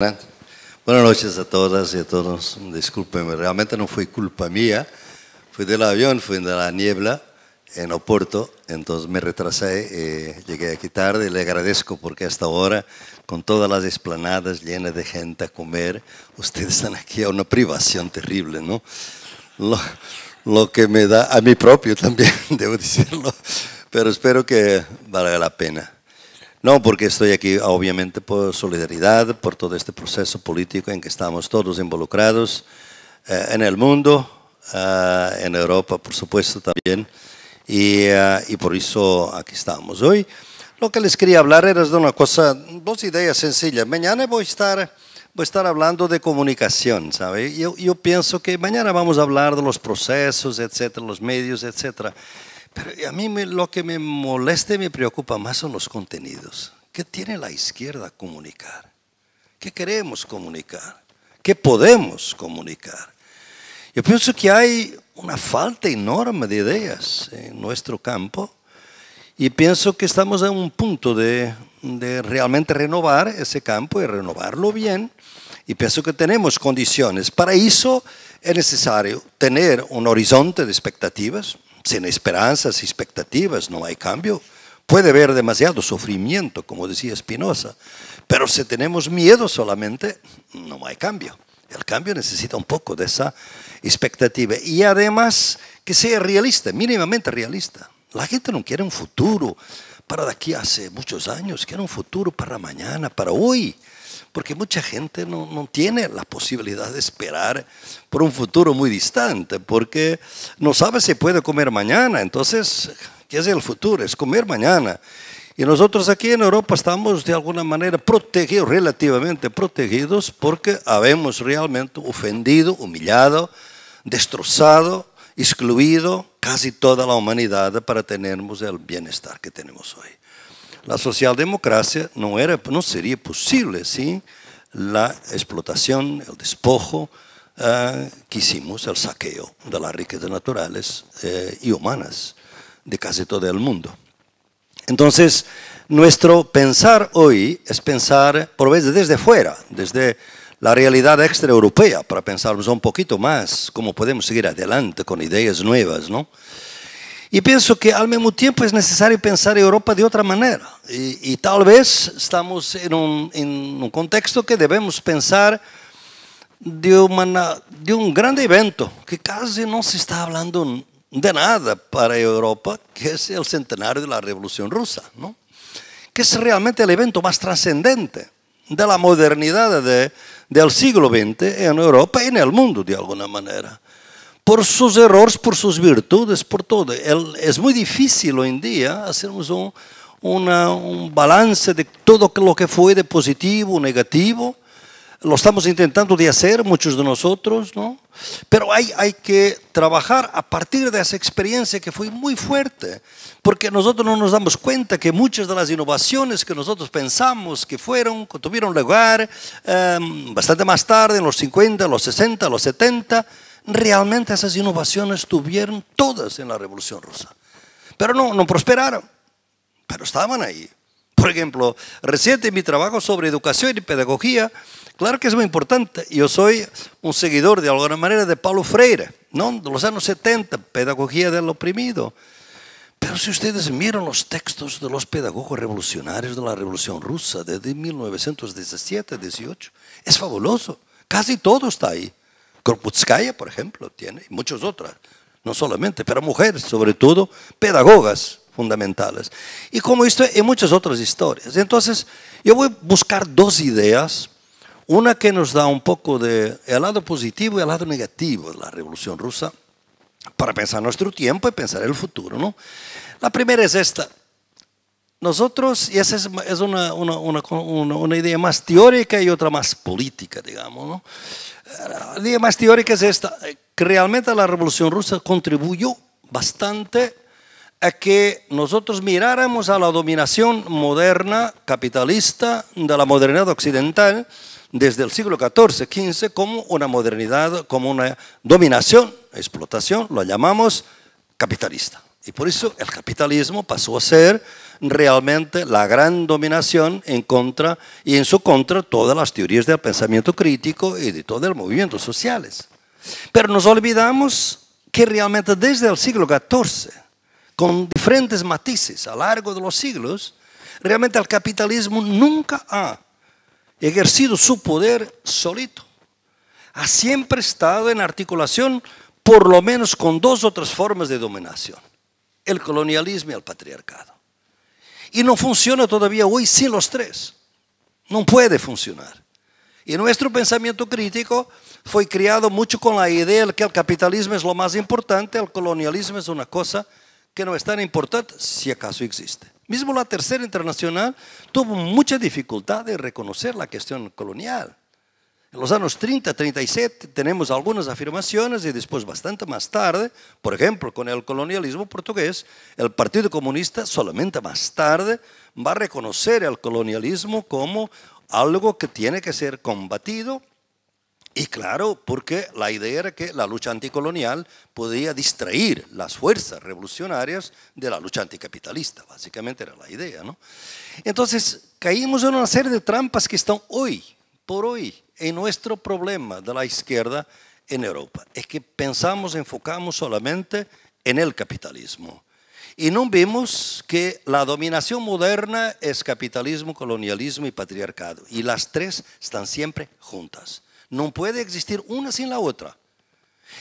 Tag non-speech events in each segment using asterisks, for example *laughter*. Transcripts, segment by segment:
Buenas noches a todas y a todos. disculpenme, realmente no fue culpa mía. Fui del avión, fui de la niebla en Oporto, entonces me retrasé, eh, llegué aquí tarde. Le agradezco porque hasta ahora, con todas las esplanadas llenas de gente a comer, ustedes están aquí a una privación terrible, ¿no? Lo, lo que me da, a mí propio también, *laughs* debo decirlo, pero espero que valga la pena. No porque estoy aquí, obviamente, por solidaridad, por todo este proceso político en que estamos todos involucrados, eh, en el mundo, eh, en Europa, por supuesto, también. Eh, y, por eso aquí estamos. Hoy lo que les quería hablar era de una cosa, dos ideas sencillas. Mañana voy a estar, voy a estar hablando de comunicación, ¿sabe? Yo, yo pienso que mañana vamos a hablar de los procesos, etcétera, los medios, etcétera. Pero a mí lo que me molesta y me preocupa más son los contenidos. ¿Qué tiene la izquierda a comunicar? ¿Qué queremos comunicar? ¿Qué podemos comunicar? Yo pienso que hay una falta enorme de ideas en nuestro campo y pienso que estamos en un punto de, de realmente renovar ese campo y renovarlo bien. Y pienso que tenemos condiciones. Para eso es necesario tener un horizonte de expectativas, sin esperanzas, expectativas, no hay cambio. Puede haber demasiado sufrimiento, como decía Spinoza, pero si tenemos miedo solamente, no hay cambio. El cambio necesita un poco de esa expectativa y además que sea realista, mínimamente realista. La gente no quiere un futuro para de aquí hace muchos años, quiere un futuro para mañana, para hoy porque mucha gente no, no, tiene la posibilidad de esperar por un futuro muy distante, porque no sabe si puede comer mañana, entonces, ¿qué es el futuro? Es comer mañana. Y nosotros aquí en Europa estamos de alguna manera protegidos, relativamente protegidos, porque habemos realmente ofendido, humillado, destrozado, excluido casi toda la humanidad para tenernos el bienestar que tenemos hoy la socialdemocracia no, era, no sería posible sin la explotación, el despojo eh, que hicimos, el saqueo de las riquezas naturales eh, y humanas de casi todo el mundo. Entonces, nuestro pensar hoy es pensar, por vez desde fuera, desde la realidad extraeuropea, para pensarnos un poquito más cómo podemos seguir adelante con ideas nuevas, ¿no? Y pienso que al mismo tiempo es necesario pensar Europa de otra manera y tal vez estamos en un contexto que debemos pensar de, un de evento que casi no se está hablando de nada para Europa, que es el centenario de la Revolución Rusa, que es realmente el evento más trascendente de la de, del siglo XX en Europa y en el mundo, de alguna manera por sus errores, por sus virtudes, por todo. es muy difícil hoy en día hacernos un, un balance de todo lo que fue de positivo, negativo. Lo estamos intentando de hacer, muchos de nosotros, ¿no? Pero hay, hay que trabajar a partir de esa experiencia que fue muy fuerte, porque nosotros no nos damos cuenta que muchas de las innovaciones que nosotros pensamos que fueron, que tuvieron lugar em, bastante más tarde, en los 50, los 60, los 70, Realmente esas innovaciones tuvieron todas en la Revolución Rusa. Pero no, prosperaron, pero estaban ahí. Por ejemplo, reciente mi trabajo sobre educación y pedagogía, claro que es muy importante. Yo soy un seguidor de alguna manera de Paulo Freire, ¿no? de los años 70, pedagogía del oprimido. Pero si ustedes miran los textos de los pedagogos revolucionarios de la Revolución Rusa desde 1917-18, es fabuloso. Casi todo está ahí putskaya por ejemplo, tiene, y muchas otras, no solamente, pero mujeres, sobre todo, pedagogas fundamentales. Y como esto, en muchas otras historias. Entonces, yo voy a buscar dos ideas, una que nos da un poco de el lado positivo y el lado negativo de la Revolución Rusa, para pensar nuestro tiempo y pensar el futuro. ¿no? La primera es esta, nosotros, y esa es, una, idea más teórica y otra más política, digamos. ¿no? La idea más teórica es esta, que realmente la Revolución Rusa contribuyó bastante a que nosotros miráramos a la dominación moderna, capitalista, de la modernidad occidental desde el siglo XIV, XV, como una modernidad, como una dominación, explotación, lo llamamos capitalista. Y por eso el capitalismo pasó a ser realmente la gran dominación en contra y en su contra todas las teorías del pensamiento crítico y de todo los movimiento sociales. Pero nos olvidamos que realmente desde el siglo XIV, con diferentes matices a lo largo de los siglos, realmente el capitalismo nunca ha ejercido su poder solito. Ha siempre estado en articulación por lo menos con dos otras formas de dominación, el colonialismo y el patriarcado. Y no funciona todavía hoy sin los tres. No puede funcionar. Y nuestro pensamiento crítico fue criado mucho con la idea de que el capitalismo es lo más importante, el colonialismo es una cosa que no es tan importante, si acaso existe. Mismo la Tercera Internacional tuvo mucha dificultad de reconocer la cuestión colonial. En los años 30, 37 tenemos algunas afirmaciones y después bastante más tarde, por ejemplo, con el colonialismo portugués, el Partido Comunista solamente más tarde va a reconocer el colonialismo como algo que tiene que ser combatido y claro, porque la idea era que la lucha anticolonial podía distraer las fuerzas revolucionarias de la lucha anticapitalista, básicamente era la idea. ¿no? Entonces caímos en una serie de trampas que están hoy, por hoy, en nuestro problema de la izquierda en Europa. Es que pensamos, enfocamos solamente en el capitalismo. Y no vimos que la dominación moderna es capitalismo, colonialismo y patriarcado. Y las tres están siempre juntas. No puede existir una sin la otra.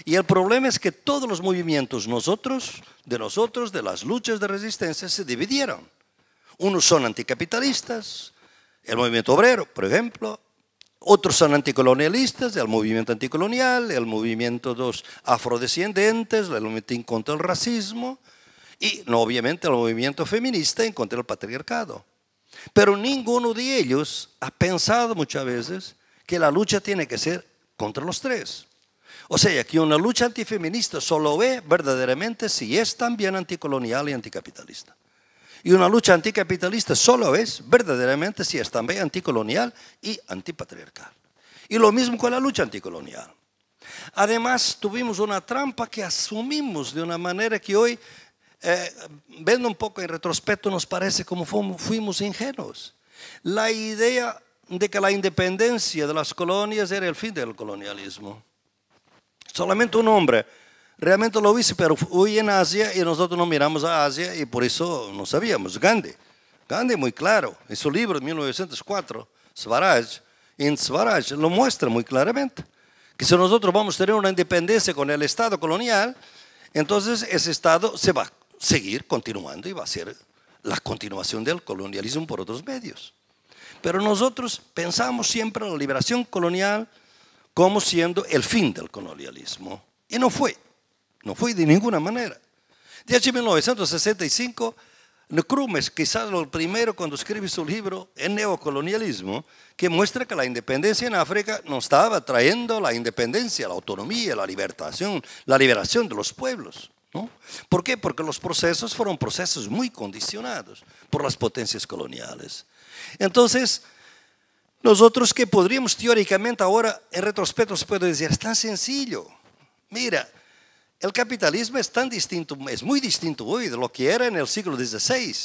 Y el problema es que todos los movimientos nosotros, de nosotros, de las luchas de resistencia, se dividieron. Unos son anticapitalistas, el movimiento obrero, por ejemplo, otros son anticolonialistas, del movimiento anticolonial, el movimiento de los afrodescendientes, el movimiento en contra del racismo y, no, obviamente, el movimiento feminista en contra del patriarcado. Pero ninguno de ellos ha pensado muchas veces que la lucha tiene que ser contra los tres. O sea, que una lucha antifeminista solo ve verdaderamente si es también anticolonial y anticapitalista. Y una lucha anticapitalista solo es verdaderamente si es también anticolonial y antipatriarcal. Y lo mismo con la lucha anticolonial. Además, tuvimos una trampa que asumimos de una manera que hoy, eh, viendo un poco en retrospecto, nos parece como fuimos ingenuos. La idea de que la independencia de las colonias era el fin del colonialismo. Solamente un hombre realmente lo hice, pero fui en Asia y nosotros no miramos a Asia y por eso no sabíamos. Gandhi, Gandhi muy claro, en su libro de 1904, Swaraj, en Swaraj lo muestra muy claramente, que si nosotros vamos a tener una independencia con el Estado colonial, entonces ese Estado se va a seguir continuando y va a ser la continuación del colonialismo por otros medios. Pero nosotros pensamos siempre en la liberación colonial como siendo el fin del colonialismo, y no fue. No fue de ninguna manera. De en 1965, quizás lo primero cuando escribe su libro, El neocolonialismo, que muestra que la independencia en África no estaba trayendo la independencia, la autonomía, la libertación, la liberación de los pueblos. ¿no? ¿Por qué? Porque los procesos fueron procesos muy condicionados por las potencias coloniales. Entonces, nosotros que podríamos teóricamente ahora, en retrospecto, se puede decir, es tan sencillo. Mira, el capitalismo es tan distinto, es muy distinto hoy de lo que era en el siglo XVI.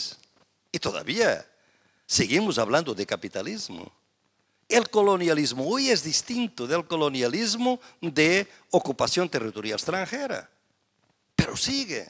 Y todavía seguimos hablando de capitalismo. El colonialismo hoy es distinto del colonialismo de ocupación territorial extranjera. Pero sigue.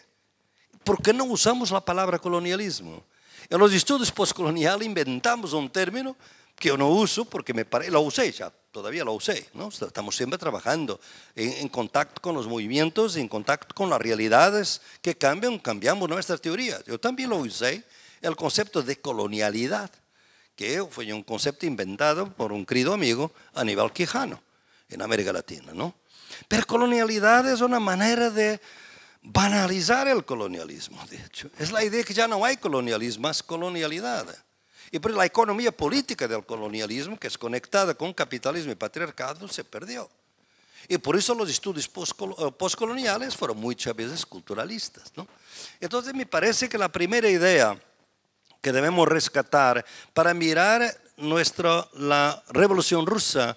¿Por qué no usamos la palabra colonialismo? En los estudios postcoloniales inventamos un término que yo no uso porque me parece, lo usé ya todavía lo usé, ¿no? Estamos siempre trabajando en, contacto con los movimientos, en contacto con las realidades que cambian, cambiamos nuestras teorías. Yo también lo usé, el concepto de colonialidad, que fue un concepto inventado por un querido amigo, Aníbal Quijano, en América Latina, ¿no? Pero colonialidad es una manera de banalizar el colonialismo, de hecho. Es la idea que ya no hay colonialismo, más colonialidad. Y por la economía política del colonialismo, que es conectada con capitalismo y patriarcado, se perdió. Y por eso los estudios eh, postcoloniales fueron muchas veces culturalistas. ¿no? Entonces me parece que la primera idea que debemos rescatar para mirar nuestra, la revolución rusa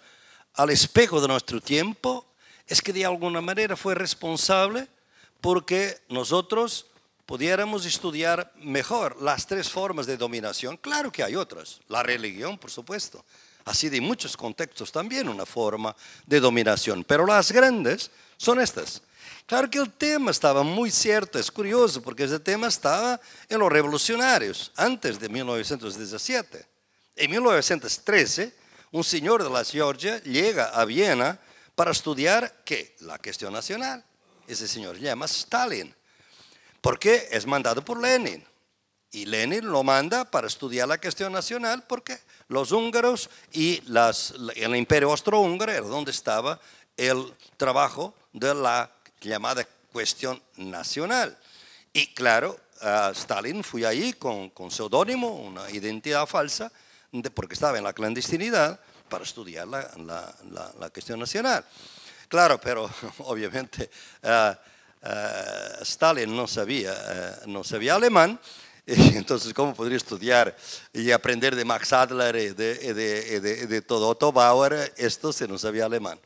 al espejo de nuestro tiempo es que de alguna manera fue responsable porque nosotros pudiéramos estudiar mejor las tres formas de dominación. Claro que hay otras, la religión, por supuesto. Así de muchos contextos también una forma de dominación, pero las grandes son estas. Claro que el tema estaba muy cierto, es curioso, porque ese tema estaba en los revolucionarios, antes de 1917. En 1913, un señor de la Georgia llega a Viena para estudiar, ¿qué? La cuestión nacional. Ese señor llama Stalin porque es mandado por Lenin. Y Lenin lo manda para estudiar la cuestión nacional porque los húngaros y las, el imperio austrohúngaro era donde estaba el trabajo de la llamada cuestión nacional. Y claro, eh, Stalin fue ahí con, con seudónimo, una identidad falsa, porque estaba en la clandestinidad para estudiar la, la, la, cuestión nacional. Claro, pero *laughs* obviamente... Eh, eh, Stalin no sabía, eh, no sabía alemán, *laughs* entonces cómo podría estudiar y aprender de Max Adler y de, todo Otto Bauer, esto se no sabía alemán.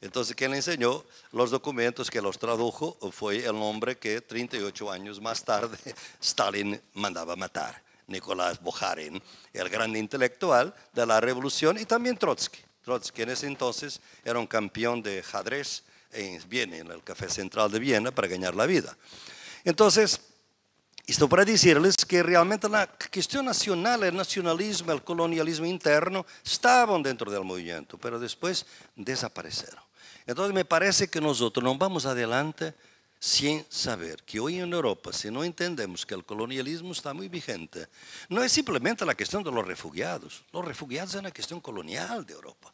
Entonces, quien le enseñó los documentos que los tradujo fue el hombre que 38 años más tarde *laughs* Stalin mandaba matar, Nicolás Boharin, el gran intelectual de la revolución y también Trotsky. Trotsky en ese entonces era un campeón de ajedrez, en al el Café Central de Viena, para ganar la vida. Entonces, esto para decirles que realmente la cuestión nacional, el nacionalismo, el colonialismo interno estaban dentro del movimiento, pero después desaparecieron. Entonces me parece que nosotros no vamos adelante sin saber que hoy en Europa, si no entendemos que el colonialismo está muy vigente, no es simplemente la cuestión de los refugiados, los refugiados es una cuestión colonial de Europa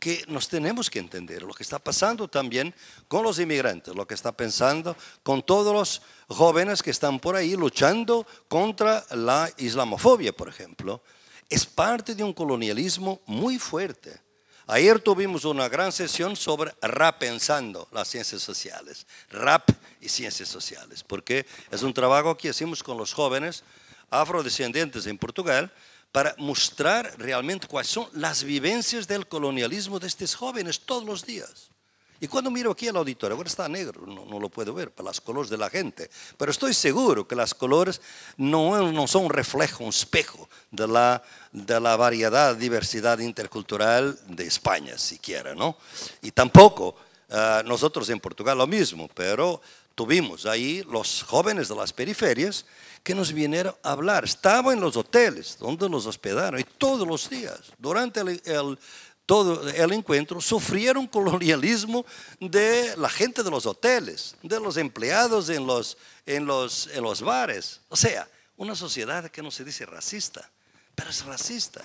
que nos tenemos que entender, lo que está pasando también con los inmigrantes, lo que está pensando con todos los jóvenes que están por ahí luchando contra la islamofobia, por ejemplo, es parte de un colonialismo muy fuerte. Ayer tuvimos una gran sesión sobre rap pensando las ciencias sociales, rap y ciencias sociales, porque es un trabajo que hacemos con los jóvenes afrodescendientes en Portugal para mostrar realmente cuáles son las vivencias del colonialismo de estos jóvenes todos los días. Y cuando miro aquí el auditorio, ahora está negro, no, lo puedo ver, para las colores de la gente, pero estoy seguro que las colores no, no son un reflejo, un espejo de la, de la variedad, diversidad intercultural de España, siquiera, ¿no? Y tampoco eh, nosotros en Portugal lo mismo, pero tuvimos ahí los jóvenes de las periferias que nos vinieron a hablar. Estaban en los hoteles donde nos hospedaron y todos los días, durante el, todo el encuentro, sufrieron colonialismo de la gente de los hoteles, de los empleados en los, en los, en los bares. O sea, una sociedad que no se dice racista, pero es racista.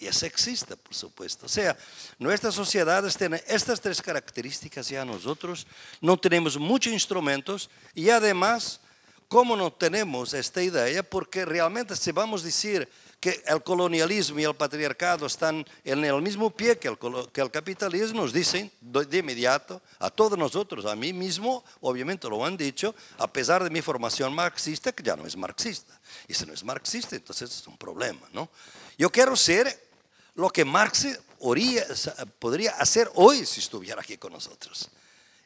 Y es sexista, por supuesto. O sea, nuestras sociedades tienen estas tres características ya nosotros. No tenemos muchos instrumentos y además, ¿cómo no tenemos esta idea, porque realmente si vamos a decir que el colonialismo y el patriarcado están en el mismo pie que el, que el capitalismo, nos dicen de inmediato, a todos nosotros, a mí mismo, obviamente lo han dicho, a pesar de mi formación marxista, que ya no es marxista. Y si no es marxista, entonces es un problema, ¿no? Yo quiero ser lo que Marx podría hacer hoy si estuviera aquí con nosotros.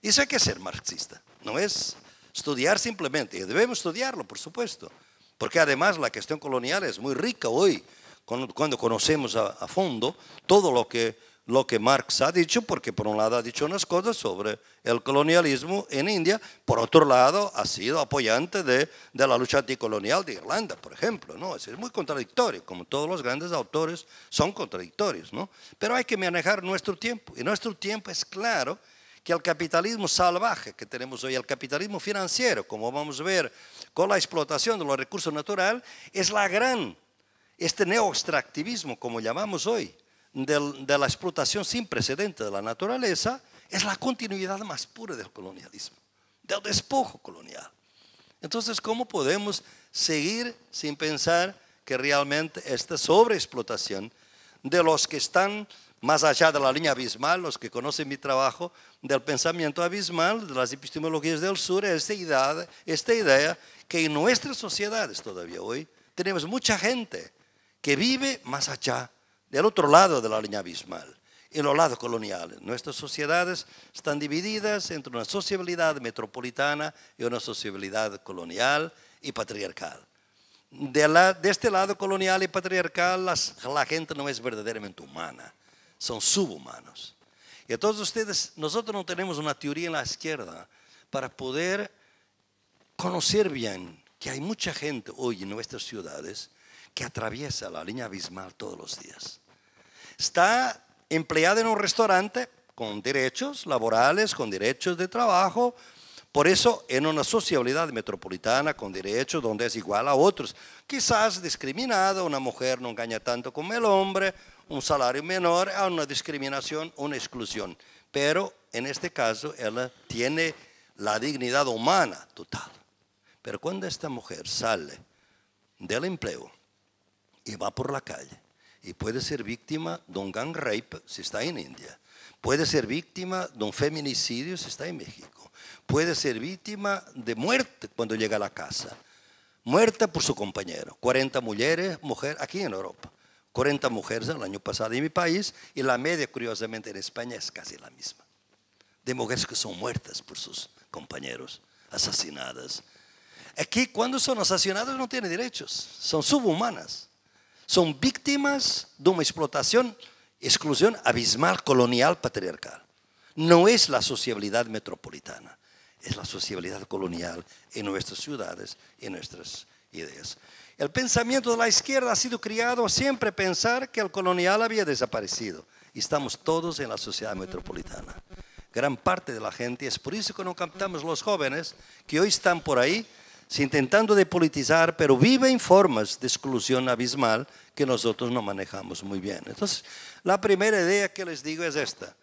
Eso hay que ser marxista, no es estudiar simplemente, debemos estudiarlo, por supuesto, porque además la cuestión colonial es muy rica hoy, cuando conocemos a fondo todo lo que lo que Marx ha dicho, porque por un lado ha dicho unas cosas sobre el colonialismo en India, por otro lado ha sido apoyante de, de la lucha anticolonial de Irlanda, por ejemplo. ¿no? Es muy contradictorio, como todos los grandes autores son contradictorios. ¿no? Pero hay que manejar nuestro tiempo, y nuestro tiempo es claro que el capitalismo salvaje que tenemos hoy, el capitalismo financiero, como vamos a ver con la explotación de los recursos naturales, es la gran, este neo-extractivismo, como llamamos hoy, de, la explotación sin precedente de la naturaleza es la continuidad más pura del colonialismo, del despojo colonial. Entonces, ¿cómo podemos seguir sin pensar que realmente esta sobreexplotación de los que están más allá de la línea abismal, los que conocen mi trabajo, del pensamiento abismal, de las epistemologías del sur, esta idea, esta idea que en nuestras sociedades todavía hoy tenemos mucha gente que vive más allá del otro lado de la línea abismal, en los lados coloniales. Nuestras sociedades están divididas entre una sociabilidad metropolitana y una sociabilidad colonial y patriarcal. De, este lado colonial y patriarcal, la gente no es verdaderamente humana, son subhumanos. Y a todos ustedes, nosotros no tenemos una teoría en la izquierda para poder conocer bien que hay mucha gente hoy en nuestras ciudades que atraviesa la línea abismal todos los días está empleada en un restaurante con derechos laborales, con derechos de trabajo, por eso, en una sociedad metropolitana con derechos donde es igual a otros, quizás discriminada, una mujer no gana tanto como el hombre, un salario menor, a una discriminación, una exclusión. Pero en este caso, ella tiene la dignidad humana total. Pero cuando esta mujer sale del empleo y va por la calle y puede ser víctima de un gang rape si está en India. Puede ser víctima de un feminicidio si está en México. Puede ser víctima de muerte cuando llega a la casa. Muerta por su compañero. 40 mujeres, mujer aquí en Europa. 40 mujeres el año pasado en mi país y la media, curiosamente, en España es casi la misma. De mujeres que son muertas por sus compañeros, asesinadas. Aquí cuando son asesinadas no tienen derechos, son subhumanas son víctimas de una explotación, exclusión abismal, colonial, patriarcal. No es la sociabilidad metropolitana, es la sociabilidad colonial en nuestras ciudades en nuestras ideas. El pensamiento de la izquierda ha sido criado siempre pensar que el colonial había desaparecido. Y estamos todos en la sociedad metropolitana. Gran parte de la gente, es por eso que no captamos los jóvenes que hoy están por ahí intentando de politizar, pero vive en formas de exclusión abismal que nosotros no manejamos muy bien. Entonces, la primera idea que les digo es esta,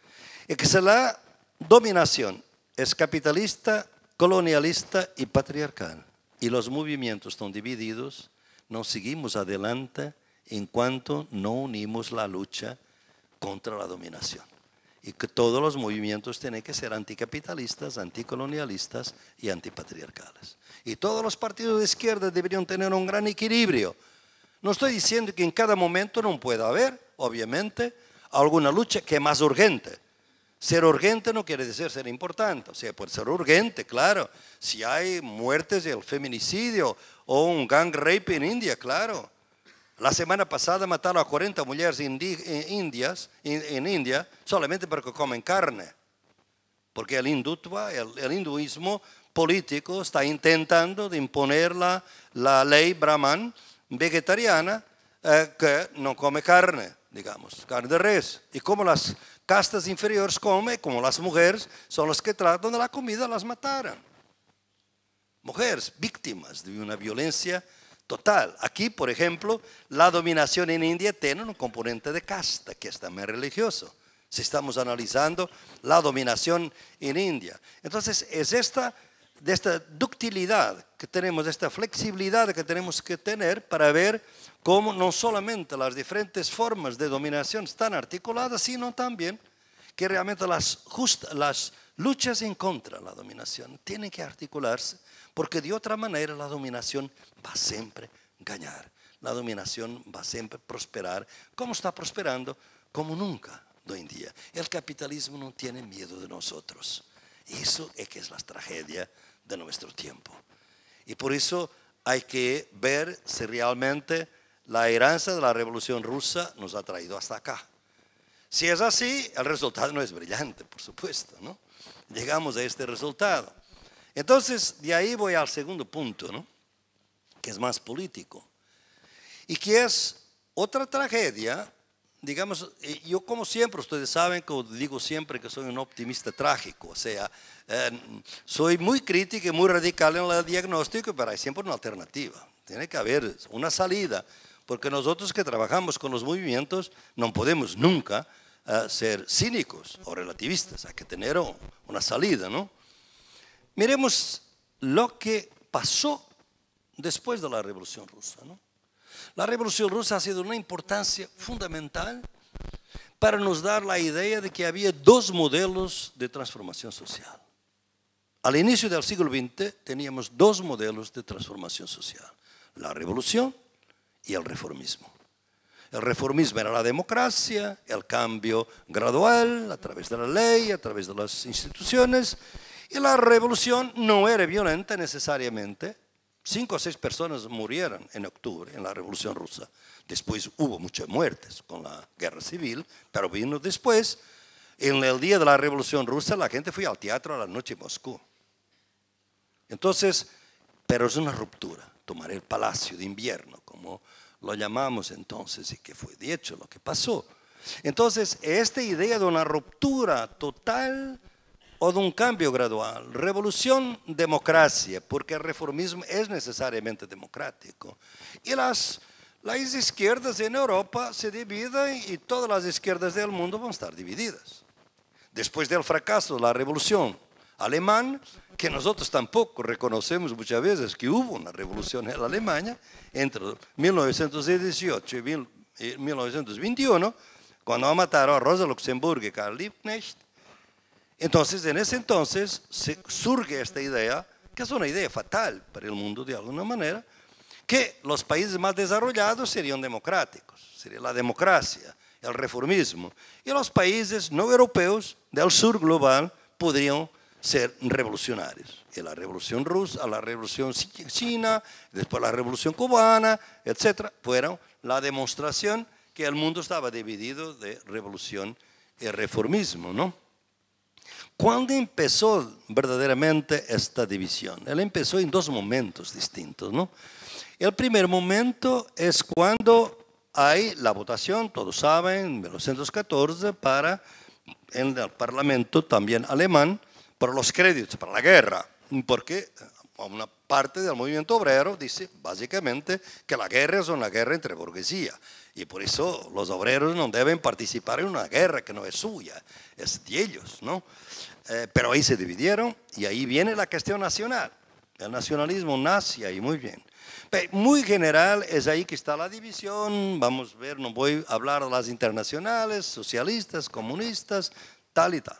es que la dominación es capitalista, colonialista y patriarcal, y los movimientos están divididos, no seguimos adelante en cuanto no unimos la lucha contra la dominación. Y que todos los movimientos tienen que ser anticapitalistas, anticolonialistas y antipatriarcales. Y todos los partidos de izquierda deberían tener un gran equilibrio. No estoy diciendo que en cada momento no pueda haber, obviamente, alguna lucha que es más urgente. Ser urgente no quiere decir ser importante, o sea, puede ser urgente, claro. Si hay muertes del feminicidio o un gang rape en India, claro. La semana pasada mataron a 40 mujeres eh, indias, en India solamente porque comen carne. Porque el, hindutva, el hinduismo político está intentando de imponer la, ley brahman vegetariana eh, que no come carne, digamos, carne de res. Y como las castas inferiores comen, como las mujeres, son las que tratan de la comida, las mataron. Mujeres víctimas de una violencia total. Aquí, por ejemplo, la dominación en India tiene un componente de casta, que es también religioso, si estamos analizando la dominación en India. Entonces, es esta de esta ductilidad que tenemos, de esta flexibilidad que tenemos que tener para ver cómo no solamente las diferentes formas de dominación están articuladas, sino también que realmente las, las luchas en contra de la dominación tienen que articularse, porque de otra manera la dominación va siempre a ganar, la dominación va siempre prosperar, como está prosperando, como nunca hoy en día. El capitalismo no tiene miedo de nosotros. Eso es que es la tragedia de nuestro tiempo. Y por eso hay que ver si realmente la herencia de la revolución rusa nos ha traído hasta acá. Si es así, el resultado no es brillante, por supuesto, ¿no? Llegamos a este resultado. Entonces, de ahí voy al segundo punto, ¿no? Que es más político. Y que es otra tragedia digamos, eh, yo como siempre, ustedes saben que digo siempre que soy un optimista trágico, o sea, em, soy muy crítico y muy radical en el diagnóstico, pero hay siempre una alternativa, tiene que haber una salida, porque nosotros que trabajamos con los movimientos no podemos nunca eh, ser cínicos o relativistas, hay que tener una salida, ¿no? Miremos lo que pasó después de la Revolución Rusa, ¿no? La Revolución Rusa ha sido una importancia fundamental para nos dar la idea de que había dos modelos de transformación social. Al inicio del siglo XX teníamos dos modelos de transformación social, la revolución y el reformismo. El reformismo era la democracia, el cambio gradual a través de la ley, a través de las instituciones, y la revolución no era violenta necesariamente, Cinco o seis personas murieron en octubre en la Revolución Rusa. Después hubo muchas muertes con la guerra civil, pero vino después. En el día de la Revolución Rusa la gente fue al teatro a la noche en Moscú. Entonces, pero es una ruptura, tomar el palacio de invierno, como lo llamamos entonces, y que fue de hecho lo que pasó. Entonces, esta idea de una ruptura total o de un cambio gradual. Revolución, democracia, porque el reformismo es necesariamente democrático. Y las, las izquierdas en Europa se dividen y todas las izquierdas del mundo van a estar divididas. Después del fracaso de la revolución alemana, que nosotros tampoco reconocemos muchas veces que hubo una revolución en Alemania entre 1918 y 1921, eh, cuando mataron a Rosa Luxemburgo y Karl Liebknecht, entonces, en ese entonces se surge esta idea, que es una idea fatal para el mundo de alguna manera, que los países más desarrollados serían democráticos, sería la democracia, el reformismo, y los países no europeos del sur global podrían ser revolucionarios. Y la revolución rusa, la revolución china, después la revolución cubana, etcétera, fueron la demostración que el mundo estaba dividido de revolución y reformismo, ¿no? ¿Cuándo empezó verdaderamente esta división? Él empezó en dos momentos distintos, ¿no? El primer momento es cuando hay la votación, todos saben, en 1914, para en el Parlamento también alemán, para los créditos, para la guerra, porque a una parte del movimiento obrero dice básicamente que la guerra es una guerra entre burguesía y por eso los obreros no deben participar en una guerra que no es suya, es de ellos, ¿no? Eh, pero ahí se dividieron y ahí viene la cuestión nacional. El nacionalismo nace ahí muy bien. muy general es ahí que está la división, vamos a ver, no voy a hablar de las internacionales, socialistas, comunistas, tal y tal.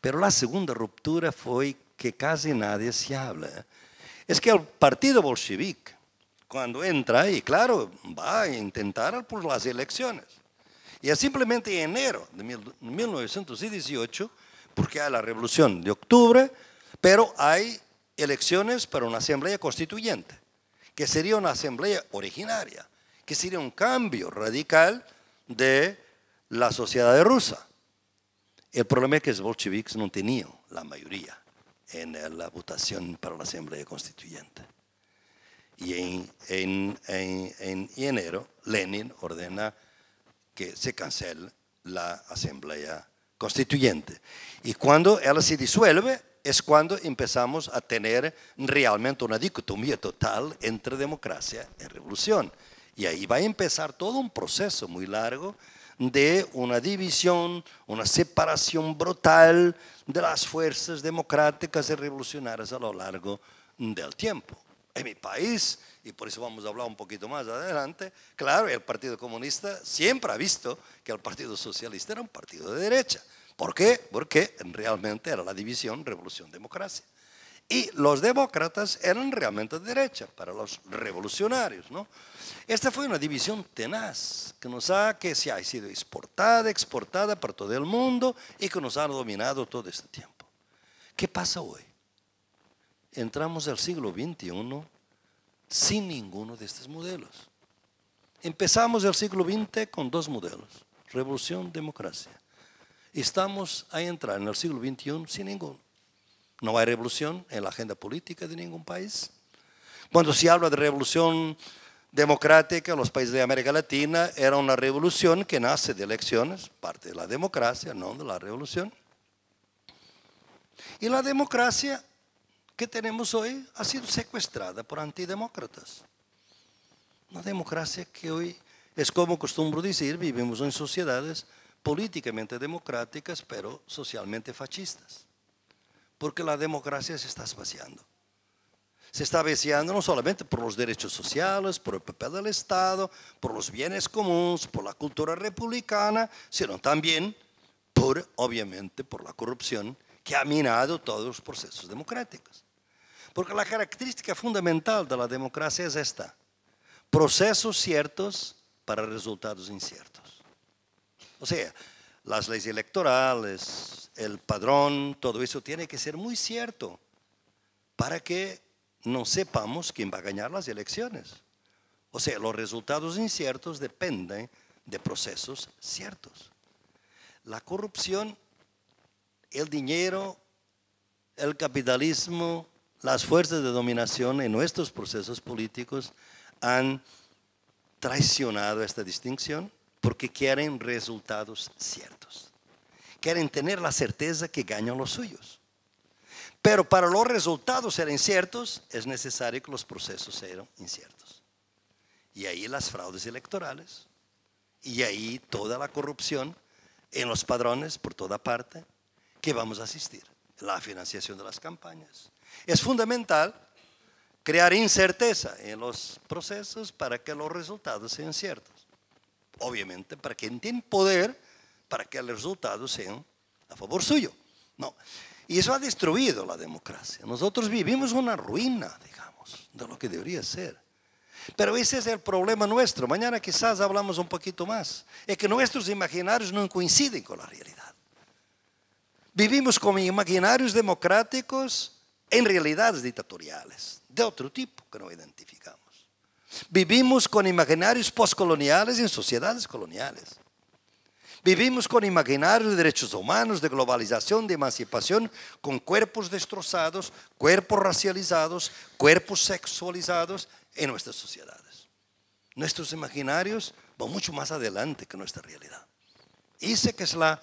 Pero la segunda ruptura fue que casi nadie se habla ¿eh? es que el partido bolchevique, cuando entra ahí, claro, va a intentar por pues, las elecciones. Y es simplemente enero de 1918, porque hay la revolución de octubre, pero hay elecciones para una asamblea constituyente, que sería una asamblea originaria, que sería un cambio radical de la sociedad rusa. El problema es que los bolcheviques no tenían la mayoría en la votación para la Asamblea Constituyente. Y en, en, en, en enero, Lenin ordena que se cancele la Asamblea Constituyente. Y cuando ella se disuelve, es cuando empezamos a tener realmente una dicotomía total entre democracia y revolución. Y ahí va a empezar todo un proceso muy largo de una división, una separación brutal de las fuerzas democráticas y revolucionarias a lo largo del tiempo. En mi país, y por eso vamos a hablar un poquito más adelante, claro, el Partido Comunista siempre ha visto que el Partido Socialista era un partido de derecha. ¿Por qué? Porque realmente era la división revolución-democracia. Y los demócratas eran realmente de derecha, para los revolucionarios. ¿no? Esta fue una división tenaz que nos ha, que se ha sido exportada, exportada por todo el mundo y que nos ha dominado todo este tiempo. ¿Qué pasa hoy? Entramos al siglo XXI sin ninguno de estos modelos. Empezamos el siglo XX con dos modelos, revolución, democracia. Estamos a entrar en el siglo XXI sin ninguno. No hay revolución en la agenda política de ningún país. Cuando se habla de revolución democrática, los países de América Latina era una revolución que nace de elecciones, parte de la democracia, no de la revolución. Y la democracia que tenemos hoy ha sido secuestrada por antidemócratas. Una democracia que hoy es como costumbro decir, vivimos en sociedades políticamente democráticas, pero socialmente fascistas porque la democracia se está vaciando. Se está espaciando no solamente por los derechos sociales, por el papel del Estado, por los bienes comunes, por la cultura republicana, sino también por, obviamente, por la corrupción que ha minado todos los procesos democráticos. Porque la característica fundamental de la democracia es esta, procesos ciertos para resultados inciertos. O sea, las leyes electorales, el padrón, todo eso tiene que ser muy cierto para que no sepamos quién va a ganar las elecciones. O sea, los resultados inciertos dependen de procesos ciertos. La corrupción, el dinero, el capitalismo, las fuerzas de dominación en nuestros procesos políticos han traicionado esta distinción porque quieren resultados ciertos quieren tener la certeza que ganan los suyos. Pero para los resultados ser inciertos, es necesario que los procesos sean inciertos. Y ahí las fraudes electorales, y ahí toda la corrupción en los padrones por toda parte que vamos a asistir. La financiación de las campañas. Es fundamental crear incerteza en los procesos para que los resultados sean ciertos. Obviamente, para quien tiene poder para que el resultado sea a favor suyo. No. Y eso ha destruido la democracia. Nosotros vivimos una ruina, digamos, de lo que debería ser. Pero ese es el problema nuestro. Mañana quizás hablamos un poquito más. Es que nuestros imaginarios no coinciden con la realidad. Vivimos con imaginarios democráticos en realidades dictatoriales, de otro tipo que no identificamos. Vivimos con imaginarios postcoloniales en sociedades coloniales. Vivimos con imaginarios de derechos humanos, de globalización, de emancipación, con cuerpos destrozados, cuerpos racializados, cuerpos sexualizados en nuestras sociedades. Nuestros imaginarios van mucho más adelante que nuestra realidad. Y sé que es la,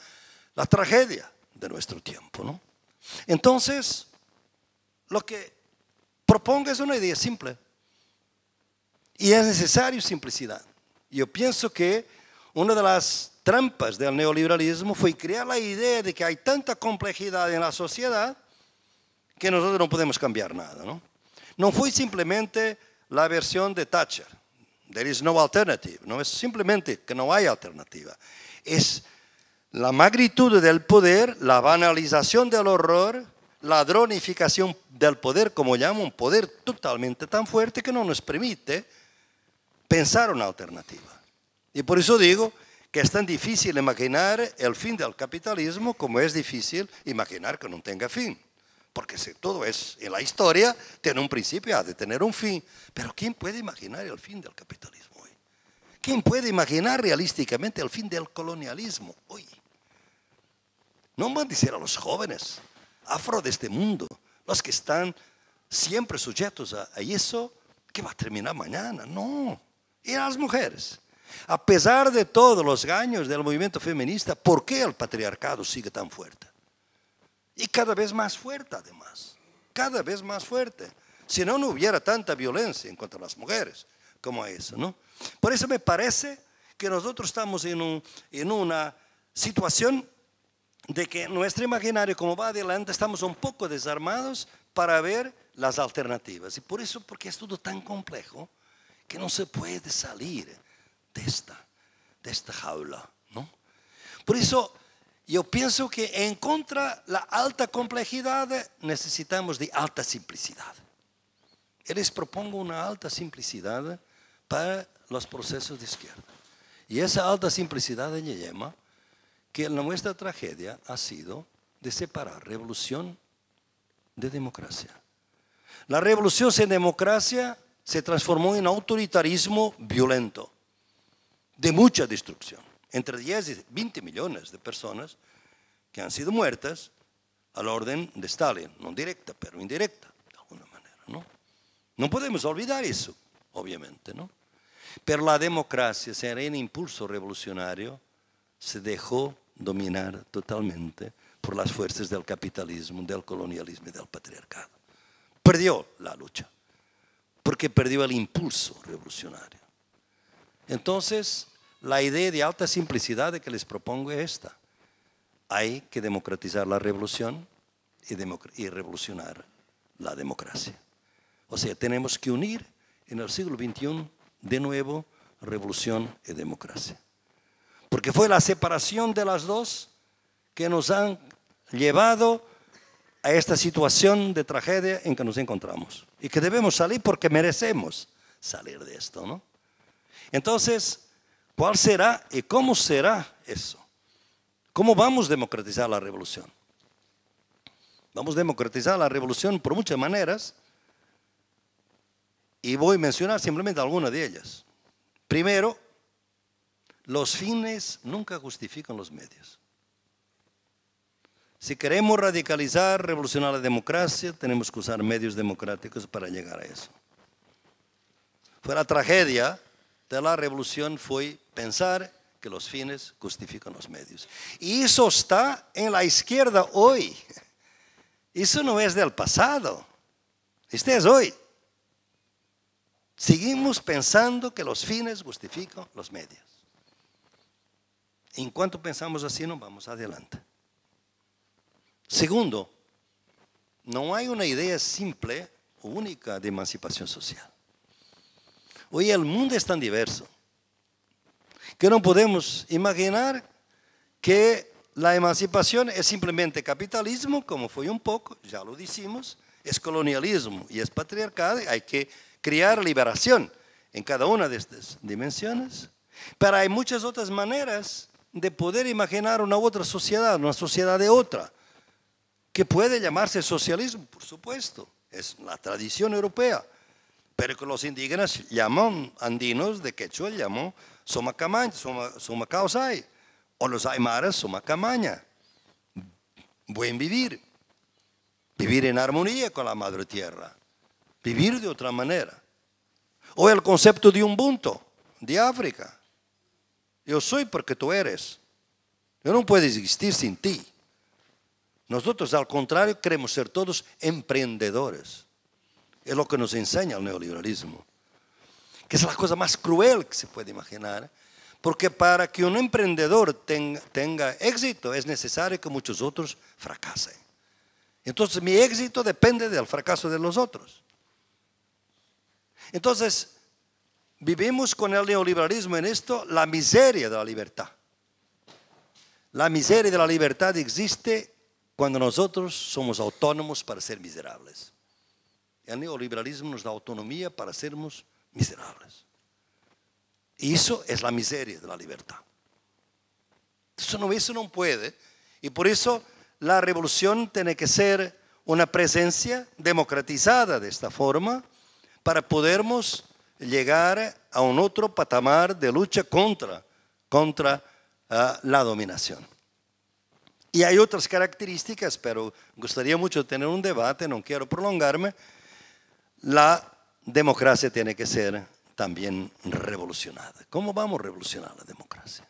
tragedia de nuestro tiempo, Entonces, lo que propongo es una idea simple. Y es necesario simplicidad. Yo pienso que una de las trampas del neoliberalismo fue crear la idea de que hay tanta complejidad en la sociedad que nosotros no podemos cambiar nada. No, no fue simplemente la versión de Thatcher, there is no alternative, no es simplemente que no hay alternativa, es la magnitud del poder, la banalización del horror, la dronificación del poder, como llamo, un poder totalmente tan fuerte que no nos permite pensar una alternativa. Y por eso digo, que es tan difícil imaginar el fin del capitalismo como es difícil imaginar que no tenga fin. Porque si todo es en la historia, tiene un principio, ha de tener un fin. Pero ¿quién puede imaginar el fin del capitalismo hoy? ¿Quién puede imaginar realísticamente el fin del colonialismo hoy? No em van a los jóvenes, afro de este mundo, los que están siempre sujetos a, a eso, que va a terminar mañana. No. Y a las mujeres a pesar de todos los gaños del movimiento feminista, ¿por qué el patriarcado sigue tan fuerte? Y cada vez más fuerte además, cada vez más fuerte. Si no, no hubiera tanta violencia en contra de las mujeres como eso, ¿no? Por eso me parece que nosotros estamos en, en una situación de que nuestro imaginario, como va adelante, estamos un poco desarmados para ver las alternativas. Y por eso, porque es todo tan complejo que no se puede salir de esta, jaula, ¿no? Por eso yo pienso que en contra de la alta complejidad necesitamos de alta simplicidad. Yo les propongo una alta simplicidad para los procesos de izquierda. Y esa alta simplicidad de que que nuestra tragedia ha sido de separar revolución de democracia. La revolución sin democracia se transformó en autoritarismo violento de mucha destrucción. Entre 10 y 20 millones de personas que han sido muertas la orden de Stalin, no directa, pero indirecta, de alguna manera, ¿no? podemos olvidar eso, obviamente, ¿no? Pero la democracia, era en impulso revolucionario, se dejó dominar totalmente por las fuerzas del capitalismo, del colonialismo y del patriarcado. Perdió la lucha, porque perdió el impulso revolucionario. Entonces, la idea de alta simplicidad que les propongo es esta. Hay que democratizar la revolución y, y revolucionar la democracia. O sea, tenemos que unir en el siglo XXI de nuevo revolución y democracia. Porque fue la separación de las dos que nos han llevado a esta situación de tragedia en que nos encontramos. Y que debemos salir porque merecemos salir de esto, ¿no? Entonces, ¿cuál será y cómo será eso? ¿Cómo vamos a democratizar la revolución? Vamos a democratizar la revolución por muchas maneras y voy a mencionar simplemente algunas de ellas. Primero, los fines nunca justifican los medios. Si queremos radicalizar, revolucionar la democracia, tenemos que usar medios democráticos para llegar a eso. Fue la tragedia de la revolución fue pensar que los fines justifican los medios. Y eso está en la izquierda hoy. Eso no es del pasado. Este es hoy. Seguimos pensando que los fines justifican los medios. En cuanto pensamos así, no vamos adelante. Segundo, no hay una idea simple o única de emancipación social. Hoy el mundo es tan diverso que no podemos imaginar que la emancipación es simplemente capitalismo, como fue un poco, ya lo decimos, es colonialismo y es patriarcado, hay que crear liberación en cada una de estas dimensiones. Pero hay muchas otras maneras de poder imaginar una otra sociedad, una sociedad de otra, que puede llamarse socialismo, por supuesto, es la tradición europea, pero que los indígenas llaman andinos de quechua, llamó macaos causa, o los aymaras somacamaña. Buen vivir, vivir en armonía con la madre tierra, vivir de otra manera. O el concepto de un punto, de África. Yo soy porque tú eres. Yo no puedo existir sin ti. Nosotros, al contrario, queremos ser todos emprendedores. Es lo que nos enseña el neoliberalismo, que es la cosa más cruel que se puede imaginar, porque para que un emprendedor tenga, éxito es necesario que muchos otros fracasen. Entonces mi éxito depende del fracaso de los otros. Entonces, vivimos con el neoliberalismo en esto la miseria de la libertad. La miseria de la libertad existe cuando nosotros somos autónomos para ser miserables. El neoliberalismo nos da autonomía para sermos miserables. Y eso es la miseria de la libertad. Eso no, eso no puede. Y por eso la revolución tiene que ser una presencia democratizada de esta forma para podermos llegar a un otro patamar de lucha contra, contra ah, la dominación. Y hay otras características, pero gustaría mucho tener un debate, no quiero prolongarme, la democracia tiene que ser también revolucionada. ¿Cómo vamos a revolucionar la democracia?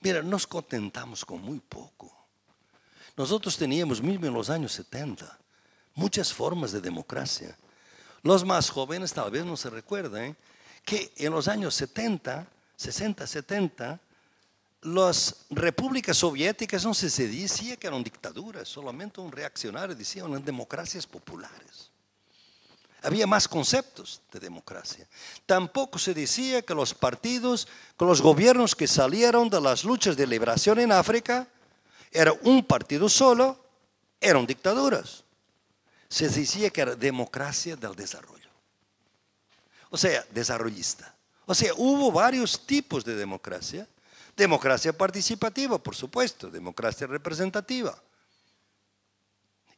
Mira, nos contentamos con muy poco. Nosotros teníamos, mismo en los años 70, muchas formas de democracia. Los más jóvenes tal vez no se recuerden que en los años 70, 60, 70, las repúblicas soviéticas no se decía que eran dictaduras, solamente un reaccionario decía eran democracias populares. Había más conceptos de democracia. Tampoco se decía que los partidos, que los gobiernos que salieron de las luchas de liberación en África, era un partido solo, eran dictaduras. Se decía que era democracia del desarrollo. O sea, desarrollista. O sea, hubo varios tipos de democracia. Democracia participativa, por supuesto, democracia representativa.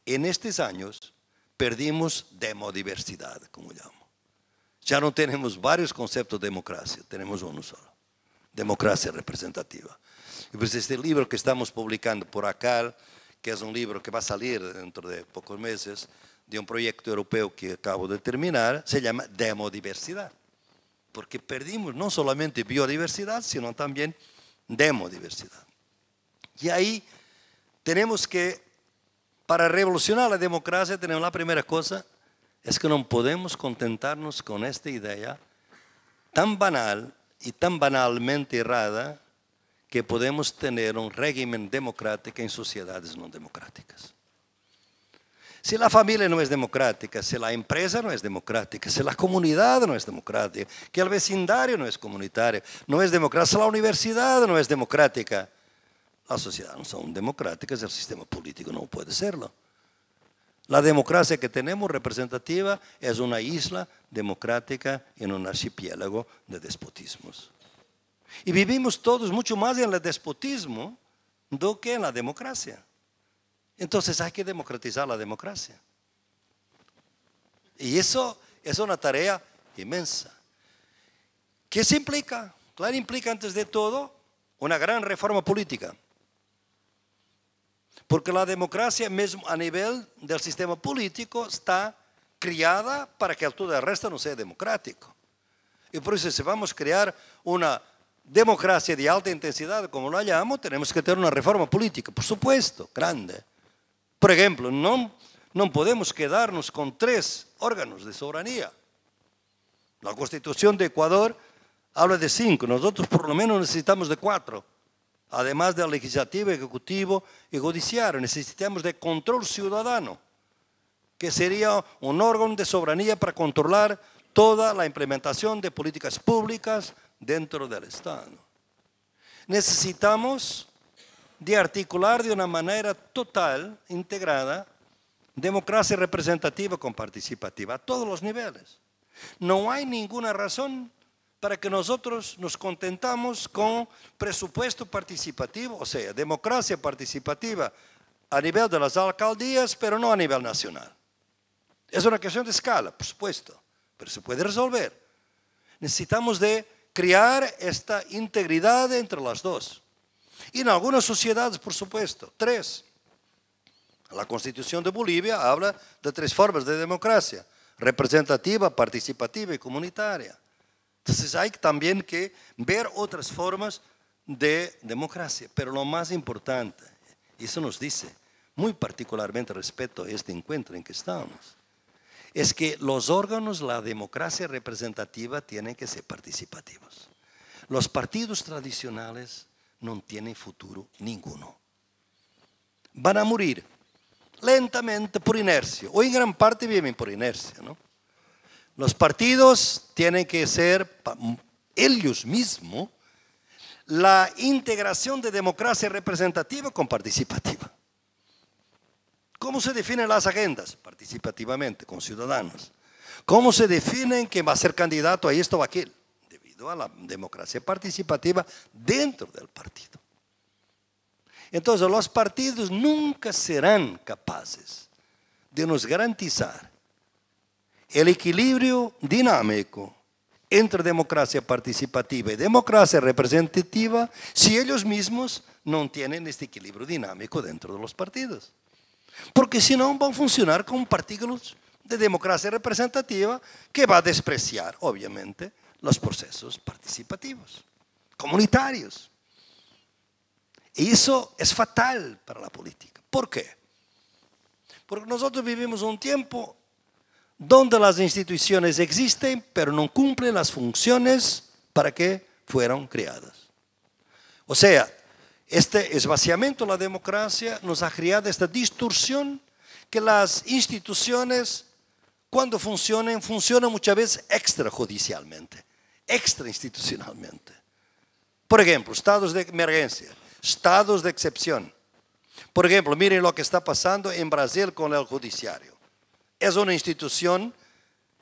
En estos años, perdimos demodiversidad, como llamo. Ya no tenemos varios conceptos de democracia, tenemos uno solo, democracia representativa. Y pues este libro que estamos publicando por acá, que es un libro que va a salir dentro de pocos meses, de un proyecto europeo que acabo de terminar, se llama demodiversidad. Porque perdimos no solamente biodiversidad, sino también demodiversidad. Y ahí tenemos que para revolucionar la democracia tenemos la primera cosa, es que no podemos contentarnos con esta idea tan banal y tan banalmente errada que podemos tener un régimen democrático en sociedades no democráticas. Si la familia no es democrática, si la empresa no es democrática, si la comunidad no es democrática, que el vecindario no es comunitario, no es democrática, si la universidad no es democrática, las sociedades no son democráticas, el sistema político no puede serlo. La democracia que tenemos representativa es una isla democrática en un archipiélago de despotismos. Y vivimos todos mucho más en el despotismo do que en la democracia. Entonces hay que democratizar la democracia. Y eso es una tarea inmensa. ¿Qué se implica? Claro, implica antes de todo una gran reforma política. Porque la democracia, mismo a nivel del sistema político, está criada para que todo el resto no sea democrático. Y por eso, si vamos a crear una democracia de alta intensidad, como lo llamamos, tenemos que tener una reforma política, por supuesto, grande. Por ejemplo, no, no podemos quedarnos con tres órganos de soberanía. La Constitución de Ecuador habla de cinco, nosotros por lo menos necesitamos de cuatro además del legislativo, ejecutivo y judiciario. Necesitamos de control ciudadano, que sería un órgano de soberanía para controlar toda la implementación de políticas públicas dentro del Estado. Necesitamos de articular de una manera total, integrada, democracia representativa con participativa a todos los niveles. No hay ninguna razón para que nosotros nos contentamos con presupuesto participativo, o sea, democracia participativa a nivel de las alcaldías, pero no a nivel nacional. Es una cuestión de escala, por supuesto, pero se puede resolver. Necesitamos de crear esta integridad entre las dos. Y en algunas sociedades, por supuesto. Tres. La Constitución de Bolivia habla de tres formas de democracia. Representativa, participativa y comunitaria. Entonces hay también que ver otras formas de democracia. Pero lo más importante, y eso nos dice muy particularmente respecto a este encuentro en que estamos, es que los órganos, la democracia representativa tienen que ser participativos. Los partidos tradicionales no tienen futuro ninguno. Van a morir lentamente por inercia, o en gran parte viven por inercia, ¿no? Los partidos tienen que ser ellos mismos la integración de democracia representativa con participativa. ¿Cómo se definen las agendas? Participativamente, con ciudadanos. ¿Cómo se definen que va a ser candidato a esto o a aquel? Debido a la democracia participativa dentro del partido. Entonces, los partidos nunca serán capaces de nos garantizar el equilibrio dinámico entre democracia participativa y democracia representativa si ellos mismos no tienen este equilibrio dinámico dentro de los partidos. Porque si no van a funcionar como partículas de democracia representativa que va a despreciar, obviamente, los procesos participativos, comunitarios. Y eso es fatal para la política. ¿Por qué? Porque nosotros vivimos un tiempo donde las instituciones existen pero no cumplen las funciones para que fueron creadas. O sea, este esvaciamiento de la democracia nos ha creado esta distorsión que las instituciones, cuando funcionan, funcionan muchas veces extrajudicialmente, extrainstitucionalmente. Por ejemplo, estados de emergencia, estados de excepción. Por ejemplo, miren lo que está pasando en Brasil con el judiciario es una institución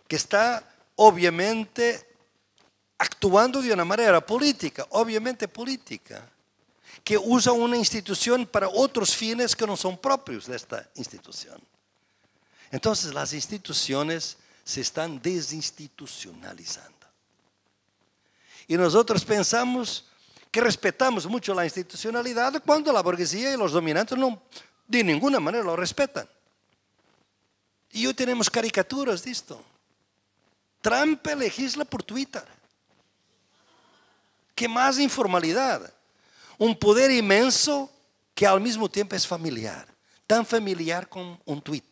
que está obviamente actuando de una manera política, obviamente política, que usa una institución para otros fines que no son propios de esta institución. Entonces las instituciones se están desinstitucionalizando. Y nosotros pensamos que respetamos mucho la institucionalidad cuando la burguesía y los dominantes no, de ninguna manera lo respetan. Y hoy tenemos caricaturas esto. Trump legisla por Twitter. Qué más informalidad. Un poder inmenso que al mismo tiempo es familiar, Tan familiar como un tweet.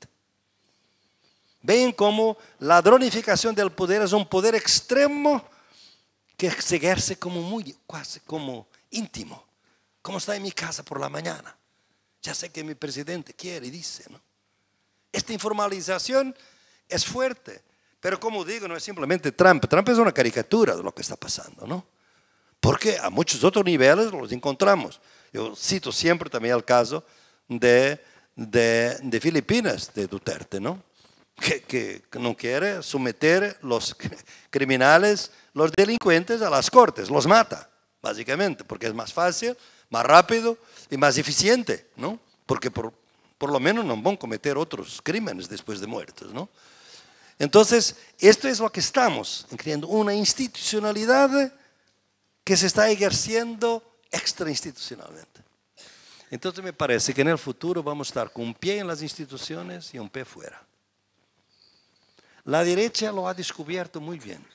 Ven como dronificación del poder es un poder extremo que se ejerce como muy, casi como íntimo. Como está en mi casa por la mañana. Ya sé que mi presidente quiere y dice, ¿no? Esta informalización es fuerte, pero como digo, no es simplemente Trump. Trump es una caricatura de lo que está pasando, ¿no? Porque a muchos otros niveles los encontramos. Yo cito siempre también el caso de, de, Filipinas, de Duterte, ¿no? Que, que, no quiere someter los criminales, los delincuentes a las cortes, los mata, básicamente, porque es más fácil, más rápido y más eficiente, ¿no? Porque por, por lo menos no van a cometer otros crímenes después de muertos, Entonces, esto es lo que estamos, creando una institucionalidad que se está ejerciendo extrainstitucionalmente. Entonces me parece que en el futuro vamos a estar con un pie en las instituciones y un pie fuera. La derecha lo ha descubierto muy bien.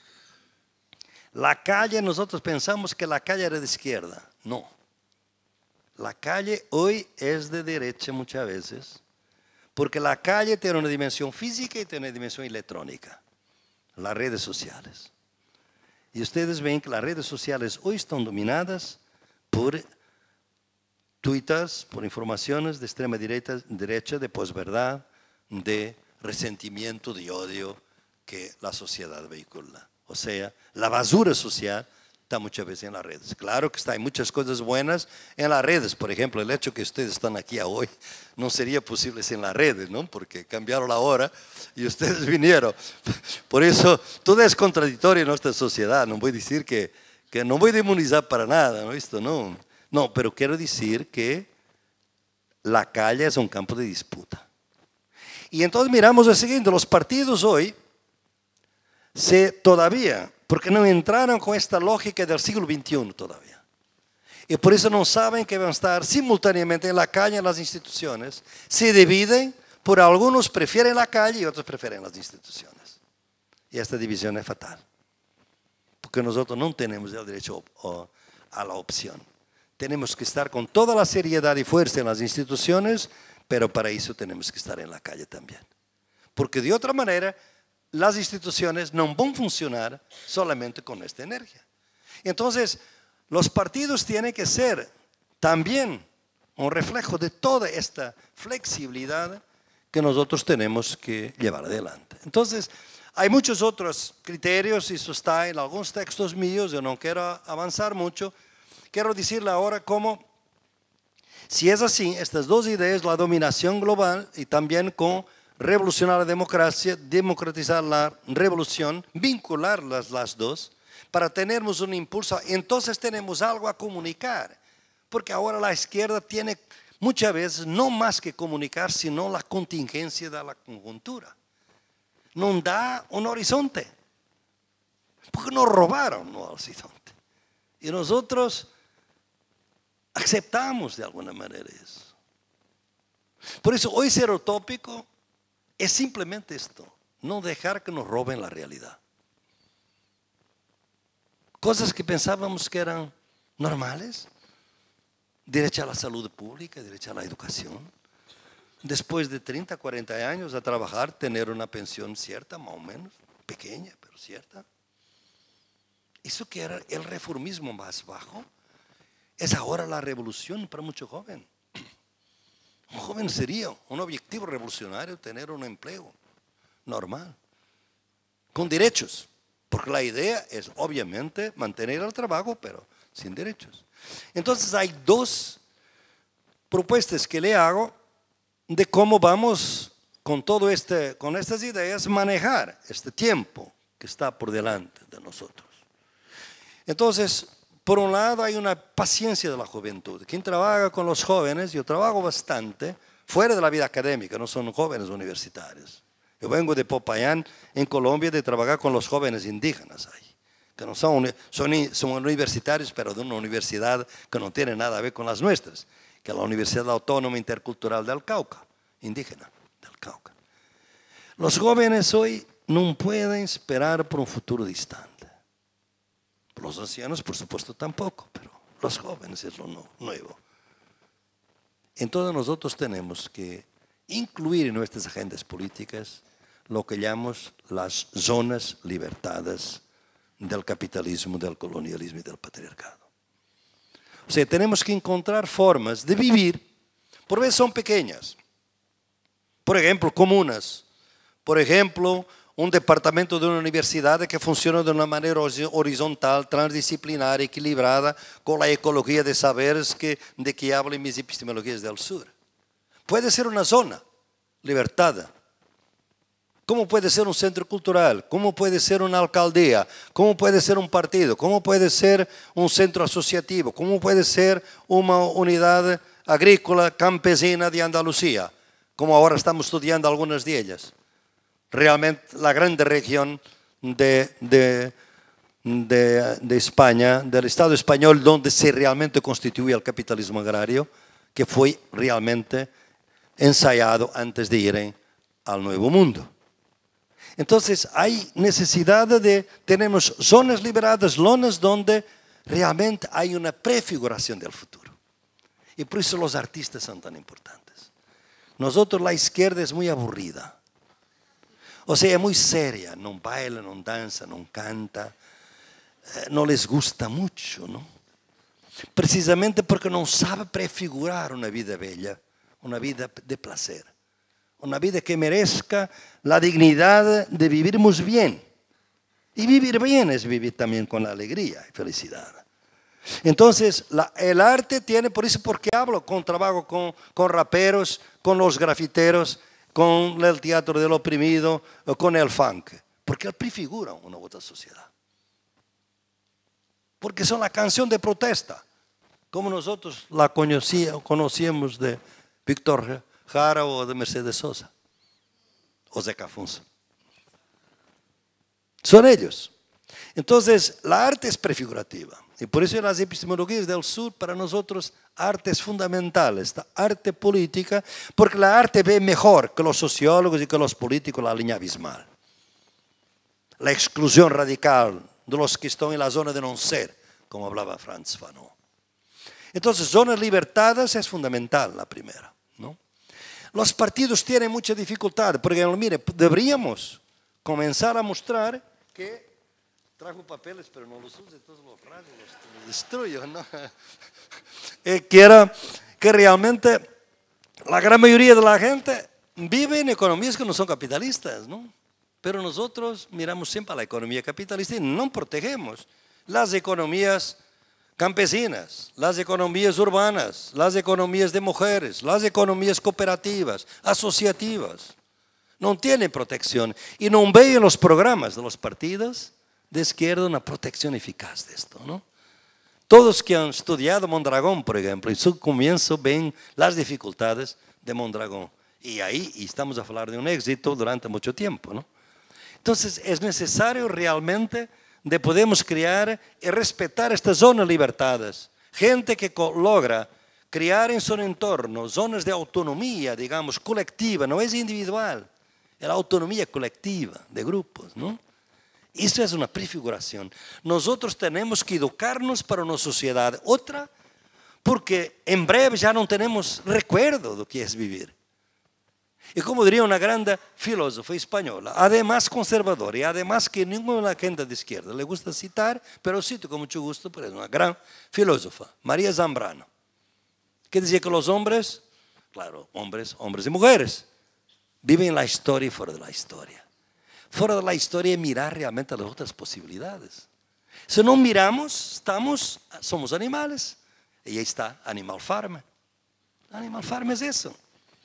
La calle, nosotros pensamos que la calle era de izquierda. No. La calle hoy es de derecha muchas veces, porque la calle tiene una dimensión física y tiene una dimensión electrónica, las redes sociales. Y ustedes ven que las redes sociales hoy están dominadas por tuitas, por informaciones de extrema derecha, derecha de posverdad, de resentimiento, de odio que la sociedad vehicula. O sea, la basura social está muchas veces en las redes. Claro que está, hay muchas cosas buenas en las redes. Por ejemplo, el hecho que ustedes están aquí hoy *laughs* no sería posible sin las redes, ¿no? Porque cambiaron la hora y *laughs* ustedes vinieron. Por eso, todo es contradictorio en nuestra sociedad. No voy a decir que, no voy a demonizar para nada, ¿no? Esto no. No, pero quiero decir que la calle es un campo de disputa. Y entonces miramos lo siguiente, los partidos hoy se todavía porque no entraron con esta lógica del siglo XXI todavía. Y por eso no saben que van a estar simultáneamente en la calle en las instituciones. Se dividen, por algunos prefieren la calle y otros prefieren las instituciones. Y esta división es fatal, porque nosotros no tenemos el derecho a la opción. Tenemos que estar con toda la seriedad y fuerza en las instituciones, pero para eso tenemos que estar en la calle también. Porque de otra manera las instituciones no van a funcionar solamente con esta energía. Entonces, los partidos tienen que ser también un reflejo de toda esta flexibilidad que nosotros tenemos que llevar adelante. Entonces, hay muchos otros criterios, y eso está en algunos textos míos, yo no quiero avanzar mucho. Quiero decirle ahora cómo, si es así, estas dos ideas, la dominación global y también con revolucionar la democracia, democratizar la revolución, vincular las dos, para tener un impulso. Entonces tenemos algo a comunicar, porque ahora la izquierda tiene muchas veces no más que comunicar, sino la contingencia de la conjuntura. No da un horizonte, porque nos robaron un horizonte. Y nosotros aceptamos de alguna manera eso. Por eso hoy ser utópico es simplemente esto, no dejar que nos roben la realidad. Cosas que pensábamos que eran normales, derecho a la salud pública, derecho a la educación. Después de 30, 40 años a trabajar, tener una pensión cierta, más o menos, pequeña, pero cierta. Eso que era el reformismo más bajo, es ahora la revolución para muchos jóvenes. Un joven sería un objetivo revolucionario tener un empleo normal, con derechos, porque la idea es obviamente mantener el trabajo, pero sin derechos. Entonces hay dos propuestas que le hago de cómo vamos con todo este, con estas ideas manejar este tiempo que está por delante de nosotros. Entonces, por un lado hay una paciencia de la juventud. Quien trabaja con los jóvenes, yo trabajo bastante, fuera de la vida académica, no son jóvenes universitarios. Yo vengo de Popayán, en Colombia, de trabajar con los jóvenes indígenas ahí, que no son, universitarios, pero de una universidad que no tiene nada a ver con las nuestras, que es la Universidad Autónoma Intercultural del Cauca, indígena del Cauca. Los jóvenes hoy no pueden esperar por un futuro distante. Los ancianos, por supuesto, tampoco, pero los jóvenes es lo nuevo. Entonces nosotros tenemos que incluir en nuestras agendas políticas lo que llamamos las zonas libertadas del capitalismo, del colonialismo y del patriarcado. O sea, tenemos que encontrar formas de vivir, por veces son pequeñas, por ejemplo, comunas, por ejemplo, un departamento de una universidad que funciona de una manera horizontal, transdisciplinar, equilibrada, con la ecología de saberes de que hablo en mis epistemologías del sur. Puede ser una zona libertada. ¿Cómo puede ser un centro cultural? ¿Cómo puede ser una alcaldía? ¿Cómo puede ser un partido? ¿Cómo puede ser un centro asociativo? ¿Cómo puede ser una unidad agrícola campesina de Andalucía? Como ahora estamos estudiando algunas de ellas realmente la grande región de, España, del Estado español, donde se realmente constituye el capitalismo agrario, que fue realmente ensayado antes de ir al Nuevo Mundo. Entonces hay necesidad de, tenemos zonas liberadas, zonas donde realmente hay una prefiguración del futuro. Y por eso los artistas son tan importantes. Nosotros la izquierda es muy aburrida. O sea, es muy seria, no baila, no danza, no canta, eh, no les gusta mucho, ¿no? Precisamente porque no sabe prefigurar una vida bella, una vida de placer, una vida que merezca la dignidad de vivirmos bien. Y vivir bien es vivir también con la alegría y felicidad. Entonces, el arte tiene, por eso, porque hablo con trabajo con, con raperos, con los grafiteros, con el teatro del oprimido, o con el funk, porque prefiguran una otra sociedad. Porque son la canción de protesta, como nosotros la conocíamos de Víctor Jara o de Mercedes Sosa o de Son ellos. Entonces, la arte es prefigurativa. Y por eso las epistemologías del sur para nosotros artes fundamentales, la arte política, porque la arte ve mejor que los sociólogos y que los políticos la línea abismal. La exclusión radical de los que están en la zona de no ser, como hablaba Franz Fanon. Entonces, zonas libertadas es fundamental la primera. Los partidos tienen mucha dificultad, porque mire, deberíamos comenzar a mostrar que Trajo papeles, pero no los uso, entonces los rayo, los destruyo, ¿no? *laughs* Eh, que era que realmente la gran mayoría de la gente vive en economías que no son capitalistas, ¿no? Pero nosotros miramos siempre a la economía capitalista y no protegemos las economías campesinas, las economías urbanas, las economías de mujeres, las economías cooperativas, asociativas. No tienen protección y no ven los programas de los partidos de izquierda una protección eficaz esto, ¿no? Todos que han estudiado Mondragón, por ejemplo, en su comienzo ven las dificultades de Mondragón. Y ahí estamos a hablar de un éxito durante mucho tiempo. ¿no? Entonces es necesario realmente de podemos crear y respetar estas zonas libertadas. Gente que logra crear en su entorno zonas de autonomía, digamos, colectiva, no es individual, es la autonomía colectiva de grupos. ¿no? eso es una prefiguración nosotros tenemos que educarnos para una sociedad, otra porque en breve ya no tenemos recuerdo lo que es vivir y como diría una grande filósofa española, además conservadora, y además que ninguna agenda de izquierda le gusta citar, pero cito con mucho gusto porque es una gran filósofa, María Zambrano, que decía que los hombres claro, hombres, hombres y mujeres viven la historia y fuera de la historia fuera de la historia y mirar realmente las otras posibilidades. Si no miramos, estamos, somos animales. Y ahí está Animal Farm. Animal Farm es eso.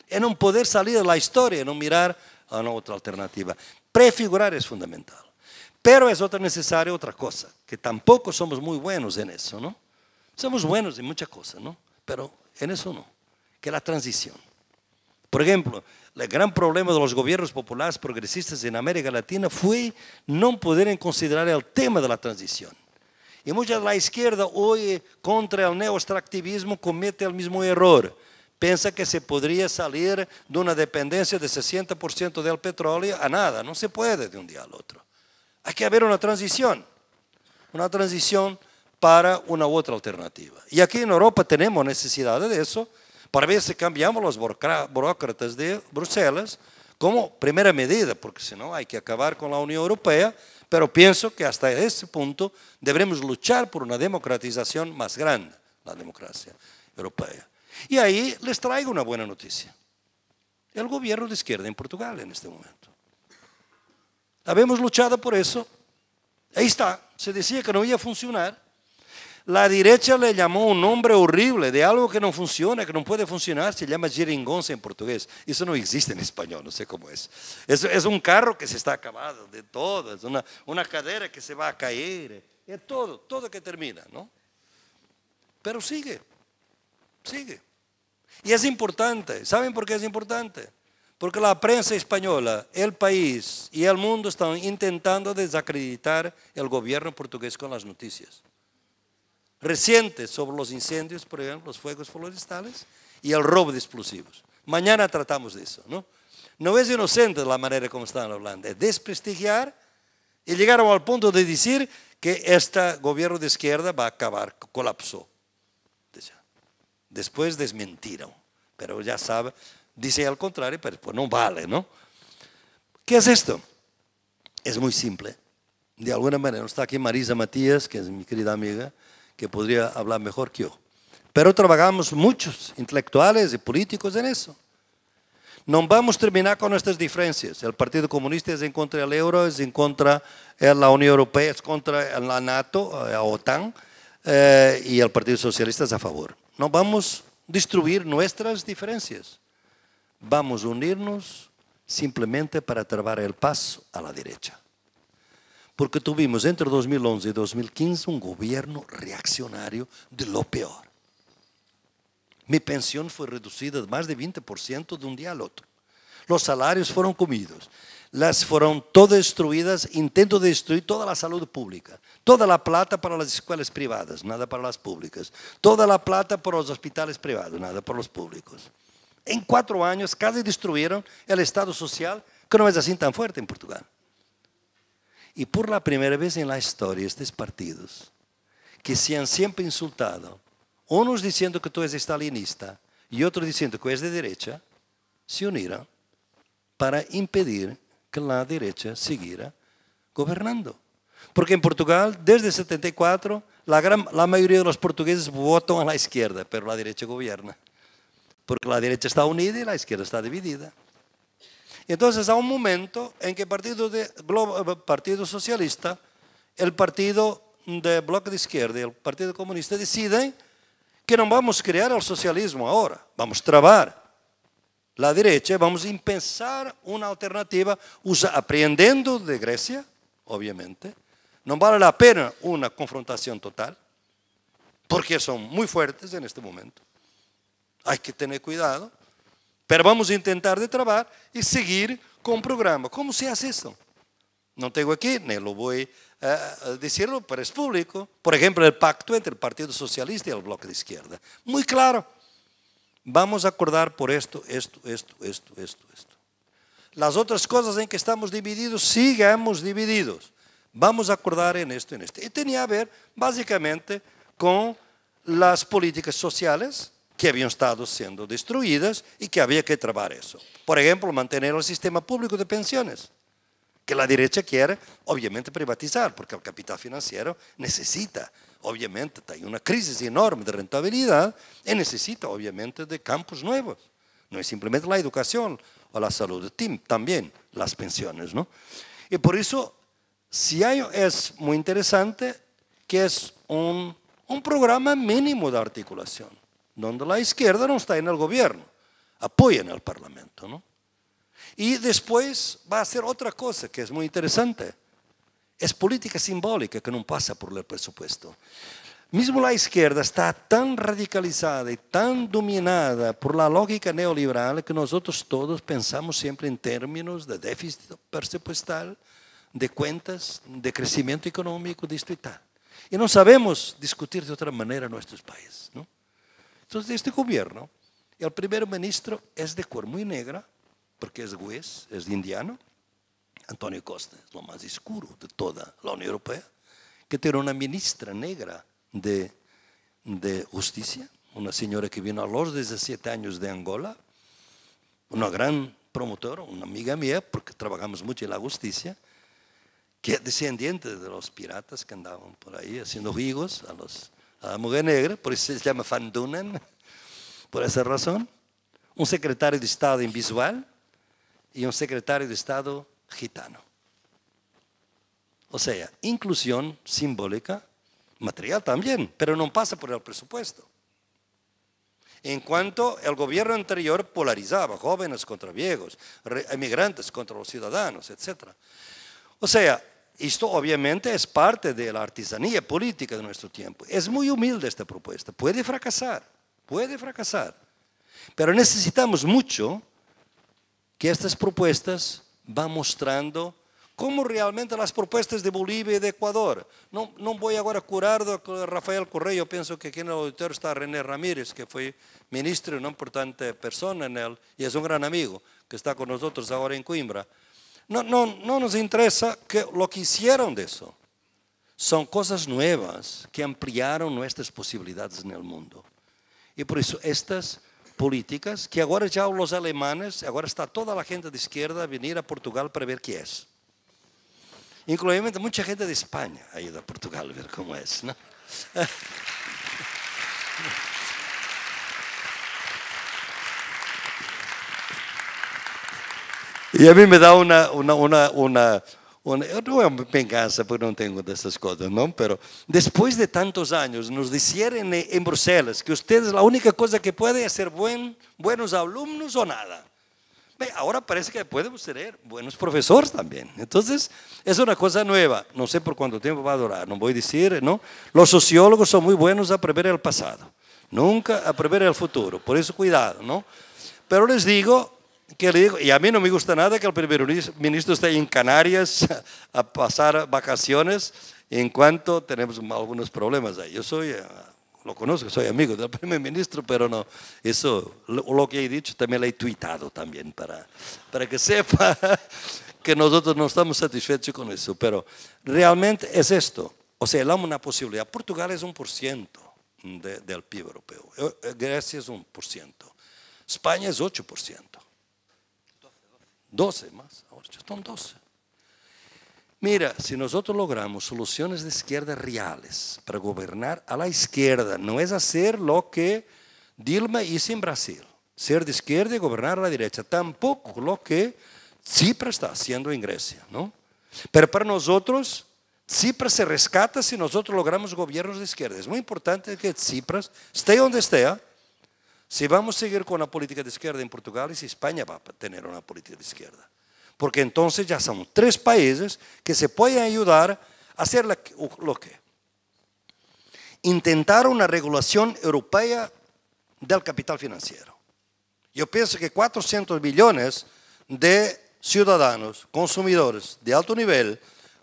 Es no poder salir de la historia, no mirar a otra alternativa. Prefigurar es fundamental. Pero es otra necesaria otra cosa, que tampoco somos muy buenos en eso, ¿no? Somos buenos en muchas cosas, ¿no? Pero en eso no, que la transición. Por ejemplo, el gran problema de los gobiernos populares progresistas en América Latina fue no poder considerar el tema de la transición. Y mucha de la izquierda hoy eh, contra el neoextractivismo, comete el mismo error. Piensa que se podría salir de una dependencia de 60% del petróleo a nada. No se puede de un día al otro. Hay que haber una transición. Una transición para una otra alternativa. Y aquí en Europa tenemos necesidad de eso para ver si cambiamos los burócratas de Bruselas como primera medida, porque si no hay que acabar con la Unión Europea, pero pienso que hasta ese punto debemos luchar por una democratización más grande, la democracia europea. Y ahí les traigo una buena noticia. El gobierno de izquierda en Portugal en este momento. Habemos luchado por eso. Ahí está. Se decía que no iba a funcionar. La derecha le llamó un nombre horrible de algo que no funciona, que no puede funcionar, se llama jeringonza en portugués. Eso no existe en español, no sé cómo es. Es, es un carro que se está acabando de todo, es una, una cadera que se va a caer, eh, es todo, todo que termina, ¿no? Pero sigue, sigue. Y es importante, ¿saben por qué es importante? Porque la prensa española, el país y el mundo están intentando desacreditar el gobierno portugués con las noticias recientes sobre los incendios, por ejemplo, los fuegos forestales y el robo de explosivos. Mañana tratamos de eso, ¿no? No es inocente la manera como están hablando, es desprestigiar y llegaron al punto de decir que este gobierno de izquierda va a acabar, colapsó. Después desmentieron, pero ya sabe, dice al contrario, pero pues no vale, ¿no? ¿Qué es esto? Es muy simple. De alguna manera, está aquí Marisa Matías, que es mi querida amiga, que podría hablar mejor que yo. Pero trabajamos muchos intelectuales y políticos en eso. No vamos a terminar con nuestras diferencias. El Partido Comunista es en contra del euro, es en contra de la Unión Europea, es contra la NATO, eh, la OTAN, eh, y el Partido Socialista es a favor. No vamos a destruir nuestras diferencias. Vamos a unirnos simplemente para trabar el paso a la derecha. Porque tuvimos entre 2011 y 2015 un gobierno reaccionario de lo peor. Mi pensión fue reducida más de 20% de un día al otro. Los salarios fueron comidos. Las fueron todas destruidas. Intento destruir toda la salud pública. Toda la plata para las escuelas privadas, nada para las públicas. Toda la plata para los hospitales privados, nada para los públicos. En cuatro años casi destruyeron el Estado Social, que no es así tan fuerte en Portugal. Y por la primera vez en la historia, estos partidos, que se han siempre insultado, unos diciendo que tú eres estalinista y otros diciendo que eres de derecha, se unieron para impedir que la derecha siguiera gobernando. Porque en Portugal, desde 74, la, la mayoría de los portugueses votan a la izquierda, pero la derecha gobierna. Porque la derecha está unida y la izquierda está dividida entonces a un momento en que el eh, partido, Socialista, el partido de Bloque de Izquierda y el Partido Comunista deciden que no vamos a crear el socialismo ahora, vamos a trabar la derecha, vamos a pensar una alternativa aprendiendo de Grecia, obviamente. No vale la pena una confrontación total, porque son muy fuertes en este momento. Hay que tener cuidado pero vamos a intentar de trabajar y seguir con un programa. ¿Cómo se hace eso? No tengo aquí, ni lo voy a decirlo, pero es público. Por ejemplo, el pacto entre el Partido Socialista y el Bloque de Izquierda. Muy claro. Vamos a acordar por esto, esto, esto, esto, esto, esto. Las otras cosas en que estamos divididos, sigamos divididos. Vamos a acordar en esto, en esto. Y tenía que ver básicamente con las políticas sociales, que habían estado siendo destruidas y que había que trabar eso. Por ejemplo, mantener el sistema público de pensiones, que la derecha quiere, obviamente, privatizar, porque el capital financiero necesita, obviamente, hay una crisis enorme de rentabilidad y necesita, obviamente, de campos nuevos. No es simplemente la educación o la salud, también las pensiones. ¿no? Y por eso, si hay, es muy interesante que es un, un programa mínimo de articulación donde la izquierda no está en el gobierno, en al Parlamento. ¿no? Y después va a hacer otra cosa que es muy interesante. Es política simbólica que no pasa por el presupuesto. Mismo la izquierda está tan radicalizada y tan dominada por la lógica neoliberal que nosotros todos pensamos siempre en términos de déficit presupuestal, de cuentas, de crecimiento económico, distrital. Y no sabemos discutir de otra manera nuestros países. ¿no? Entonces, este gobierno, el primer ministro es de cor muy negra, porque es juez, es indiano, Antonio Costa, es lo más oscuro de toda la Unión Europea, que tiene una ministra negra de, de justicia, una señora que vino a los 17 años de Angola, una gran promotora, una amiga mía, porque trabajamos mucho en la justicia, que es descendiente de los piratas que andaban por ahí haciendo vigos a los a mujer negra, por eso se llama Van por esa razón, un secretario de Estado invisual y un secretario de Estado gitano. O sea, inclusión simbólica, material también, pero no pasa por el presupuesto. En cuanto el gobierno anterior polarizaba jóvenes contra viejos, emigrantes contra los ciudadanos, etc. O sea, esto obviamente es parte de la artesanía política de nuestro tiempo. Es muy humilde esta propuesta. Puede fracasar, puede fracasar. Pero necesitamos mucho que estas propuestas van mostrando cómo realmente las propuestas de Bolivia y de Ecuador. No, no voy ahora a curar a Rafael Correa, yo pienso que aquí en el auditorio está René Ramírez, que fue ministro, una importante persona en él, y es un gran amigo que está con nosotros ahora en Coimbra. No, no, no nos interesa que lo que hicieron de eso. Son cosas nuevas que ampliaron nuestras posibilidades en el mundo. Y por eso estas políticas, que agora já os alemanes, agora está toda a gente de esquerda a vir a Portugal para ver que é. Inclusive muita gente de Espanha ir a Portugal a ver como é. *laughs* Y a mí me da una... una una, una, yo no me venganza porque tengo de esas cosas no pero después de tantos años, nos dijeron en Bruselas que ustedes la única cosa que pueden hacer buen, buenos alumnos o nada. Ahora parece que podemos ser buenos profesores también. Entonces, es una cosa nueva. No sé por cuánto tiempo va a durar, no voy a decir, ¿no? Los sociólogos son muy buenos a prever el pasado. nunca a prever el futuro. Por eso cuidado, ¿no? Pero les digo digo, y a mí no me gusta nada que el primer ministro esté en Canarias *laughs* a pasar vacaciones en cuanto tenemos algunos problemas ahí. Yo soy, eh, lo conozco, soy amigo del *laughs* primer ministro, pero no, eso, lo, que he dicho también lo he tuitado también para, para que sepa *laughs* que nosotros no estamos satisfechos con eso, pero realmente es esto, o sea, la una posibilidad. Portugal es un por ciento del PIB europeo, eh, eh, Grecia es un por ciento, España es 8 por ciento. 12 más, ahora son 12. Mira, si nosotros logramos soluciones de izquierda reales para gobernar a la izquierda, no es hacer lo que Dilma hizo en Brasil, ser de izquierda y gobernar a la derecha, tampoco lo que Tsipras está haciendo en Grecia, ¿no? Pero para nosotros, Tsipras se rescata si nosotros logramos gobiernos de izquierda. Es muy importante que Tsipras, esté donde esté, ¿ah? Si vamos a seguir con la política de izquierda en Portugal, si España va a tener una política de izquierda. Porque entonces ya son tres países que se pueden ayudar a hacer lo que. Intentar una regulación europea del capital financiero. Yo pienso que 400 millones de ciudadanos, consumidores de alto nivel,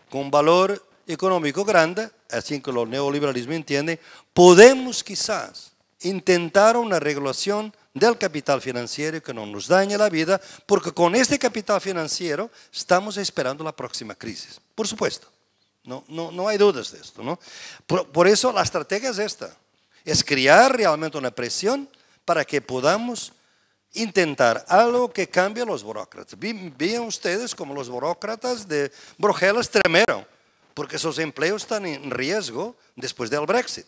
con valor económico grande, así que los neoliberalismo entienden, podemos quizás Intentar una regulación del capital financiero que no nos dañe la vida, porque con este capital financiero estamos esperando la próxima crisis, por supuesto. No, no, hay dudas de esto. ¿no? Por, eso la estrategia es esta, es crear realmente una presión para que podamos intentar algo que cambie a los burócratas. Vean ustedes como los burócratas de Brujelas tremeron, porque sus empleos están en riesgo después del Brexit.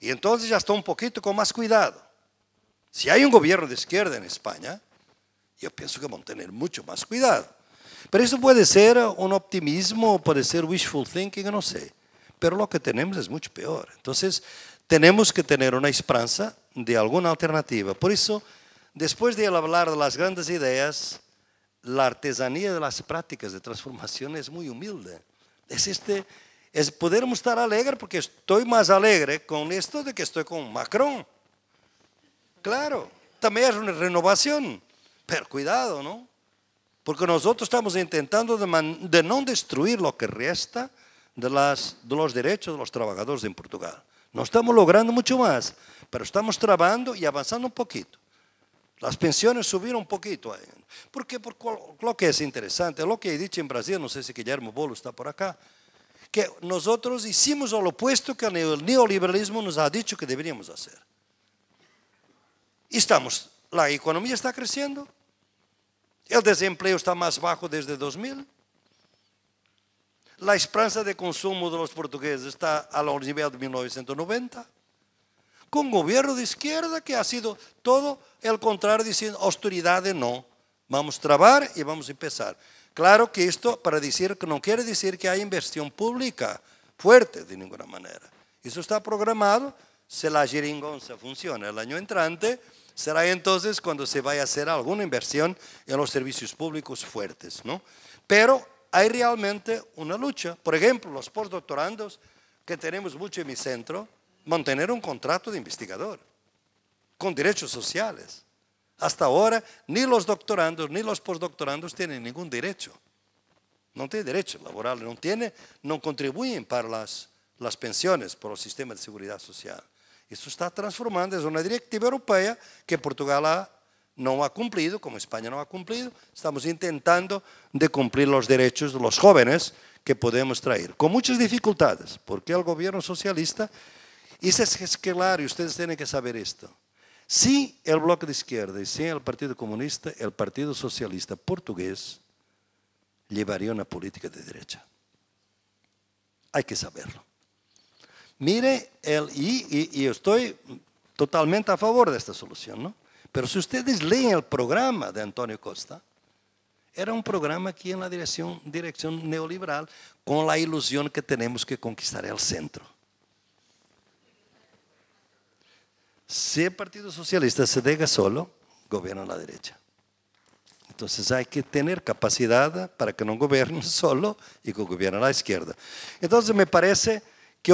Y entonces ya está un poquito con más cuidado. Si hay un gobierno de izquierda en España, yo pienso que van a tener mucho más cuidado. Pero eso puede ser un optimismo, puede ser wishful thinking, no sé. Pero lo que tenemos es mucho peor. Entonces, tenemos que tener una esperanza de alguna alternativa. Por eso, después de hablar de las grandes ideas, la artesanía de las prácticas de transformación es muy humilde. Es este es podermos estar alegre porque estoy más alegre con esto de que estoy con Macron. Claro, también es una renovación, pero cuidado, ¿no? Porque nosotros estamos intentando de, no destruir lo que resta de, las, los derechos de los trabajadores en Portugal. No estamos logrando mucho más, pero estamos trabajando y avanzando un poquito. Las pensiones subieron un poquito. qué? porque lo que es interesante, lo que he dicho en Brasil, no sé si Guillermo Bolo está por acá, que nosotros hicimos lo opuesto que el neoliberalismo nos ha dicho que deberíamos hacer. Estamos, la economía está creciendo, el desempleo está más bajo desde 2000, la esperanza de consumo de los portugueses está a los niveles de 1990, con gobierno de izquierda que ha sido todo el contrario, diciendo austeridad no, vamos a trabajar y vamos a empezar. Claro que esto para decir no quiere decir que hay inversión pública fuerte de ninguna manera. Eso está programado, si la se funciona el año entrante, será entonces cuando se vaya a hacer alguna inversión en los servicios públicos fuertes. ¿no? Pero hay realmente una lucha. Por ejemplo, los postdoctorandos que tenemos mucho en mi centro, mantener un contrato de investigador con derechos sociales. Hasta ahora, ni los doctorandos ni los postdoctorandos tienen ningún derecho. No tienen derecho laboral, no tienen, no contribuyen para las, pensiones por el sistema de seguridad social. Esto está transformando, es una directiva europea que Portugal no ha cumplido, como España no ha cumplido. Estamos intentando de cumplir los derechos de los jóvenes que podemos traer, con muchas dificultades, porque el gobierno socialista, y es claro, ustedes tienen que saber esto, si el bloque de izquierda y sin el Partido Comunista, el Partido Socialista Portugués llevaría una política de derecha. Hay que saberlo. Mire, y, estoy totalmente a favor de esta solución, ¿no? Pero si ustedes leen el programa de Antonio Costa, era un programa que en la dirección, dirección neoliberal, con la ilusión que tenemos que conquistar el centro. Si el Partido Socialista se deja solo, gobierna la derecha. Entonces hay que tener capacidad para que no gobierne *laughs* solo y que gobierne la izquierda. Entonces me parece que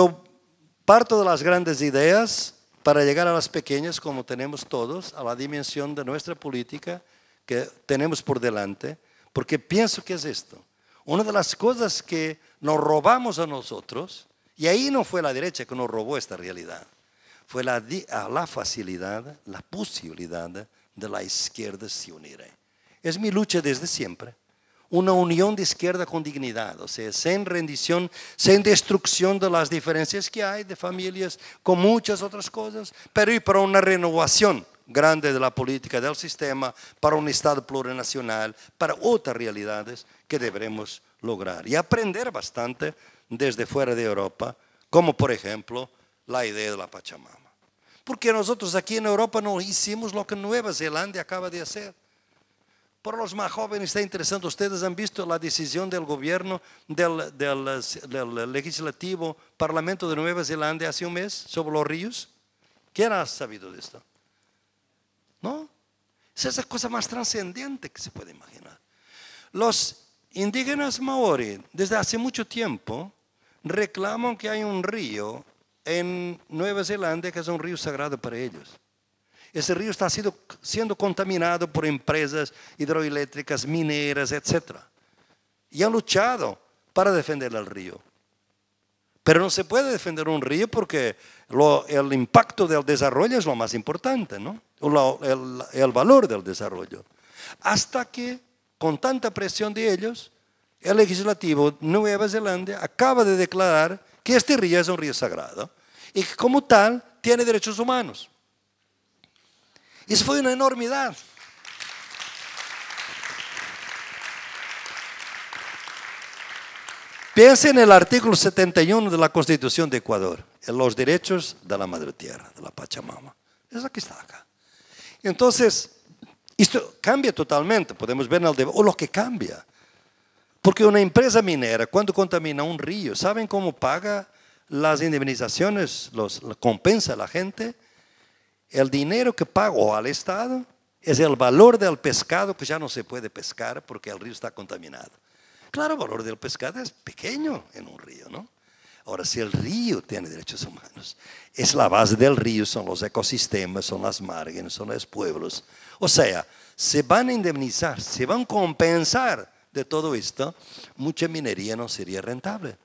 parto de las grandes ideas para llegar a las pequeñas, como tenemos todos, a la dimensión de nuestra política que tenemos por delante, porque pienso que es esto. Una de las cosas que nos robamos a nosotros, y ahí no fue la derecha que nos robó esta realidad, fue la, la facilidad, la posibilidad de la izquierda se unir. Es mi lucha desde siempre. Una unión de izquierda con dignidad, o sea, sin rendición, sin destrucción de las diferencias que hay de familias, con muchas otras cosas, pero y para una renovación grande de la política del sistema, para un Estado plurinacional, para otras realidades que debemos lograr. Y aprender bastante desde fuera de Europa, como por ejemplo la idea de la Pachamama. Porque nosotros aquí en Europa no hicimos lo que Nueva Zelanda acaba de hacer. Por los más jóvenes está interesante, ustedes han visto la decisión del gobierno del, legislativo Parlamento de Nueva Zelanda hace un mes sobre los ríos. ¿Quién ha sabido de esto? ¿No? Es esa cosa más trascendente que se puede imaginar. Los indígenas maori desde hace mucho tiempo reclaman que hay un río en Nueva Zelanda, que es un río sagrado para ellos. Ese río está siendo contaminado por empresas hidroeléctricas, mineras, etc. Y han luchado para defender el río. Pero no se puede defender un río porque el impacto del desarrollo es lo más importante, ¿no? el, el valor del desarrollo. Hasta que, con tanta presión de ellos, el legislativo de Nueva Zelanda acaba de declarar que este río es un río sagrado y que como tal tiene derechos humanos. Eso fue una enormidad. Piense en el artículo 71 de la Constitución de Ecuador, en los derechos de la madre tierra, de la Pachamama. Es aquí que está acá. Entonces, esto cambia totalmente, podemos ver lo que cambia. Porque una empresa minera, cuando contamina un río, ¿saben cómo paga las indemnizaciones, los, compensa a la gente? El dinero que pagó al Estado es el valor del pescado que ya no se puede pescar porque el río está contaminado. Claro, el valor del pescado es pequeño en un río, ¿no? Ahora, si el río tiene derechos humanos, es la base del río, son los ecosistemas, son las márgenes, son los pueblos. O sea, se van a indemnizar, se van a compensar de todo esto, mucha minería no sería rentable.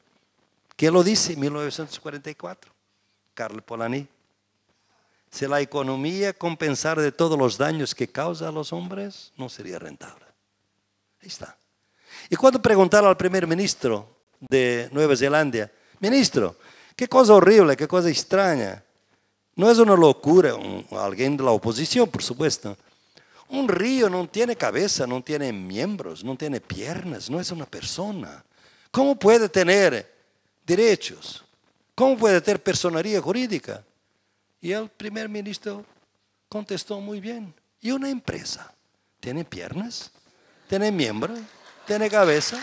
¿Qué lo dice? en 1944, Carl Polanyi. Si la economía compensar de todos los daños que causa a los hombres, no sería rentable. Ahí está. Y cuando preguntaron al primer ministro de Nueva Zelanda, ministro, qué cosa horrible, qué cosa extraña. No es una locura, alguien de la oposición, por supuesto. Un río no tiene cabeza, no tiene miembros, no tiene piernas, no es una persona. ¿Cómo puede tener derechos? ¿Cómo puede tener personería jurídica? Y el primer ministro contestó muy bien. ¿Y una empresa? ¿Tiene piernas? ¿Tiene miembros? ¿Tiene cabeza?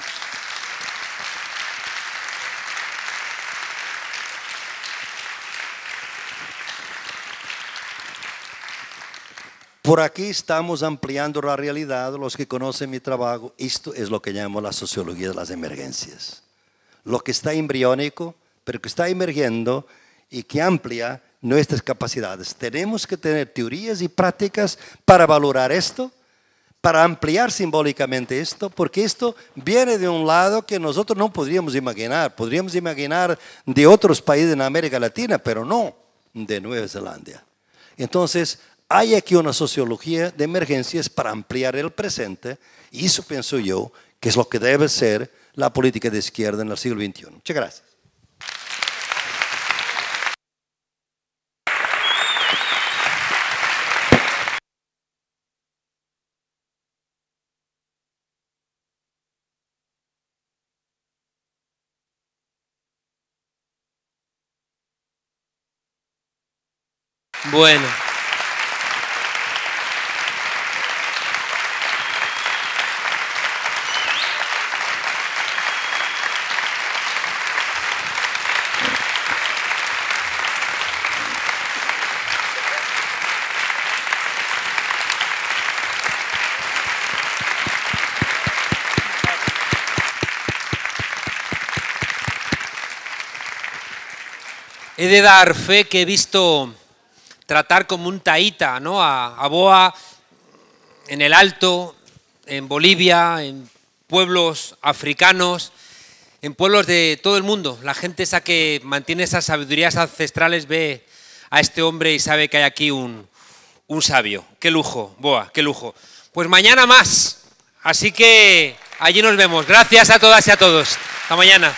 Por aquí estamos ampliando la realidad. Los que conocen mi trabajo, esto es lo que llamo la sociología de las emergencias. Lo que está embriónico, pero que está emergiendo y que amplia nuestras capacidades. Tenemos que tener teorías y prácticas para valorar esto, para ampliar simbólicamente esto, porque esto viene de un lado que nosotros no podríamos imaginar. Podríamos imaginar de otros países en América Latina, pero no de Nueva Zelanda. Entonces, hay aquí una sociología de emergencias para ampliar el presente y eso pienso yo que es lo que debe ser la política de izquierda en el siglo XXI. Muchas gracias. Bueno. de dar fe que he visto tratar como un taíta ¿no? a, Boa en el Alto, en Bolivia, en pueblos africanos, en pueblos de todo el mundo. La gente esa que mantiene esas sabidurías ancestrales ve a este hombre y sabe que hay aquí un, un sabio. Qué lujo, Boa, qué lujo. Pues mañana más. Así que allí nos vemos. Gracias a todas y a todos. Hasta mañana.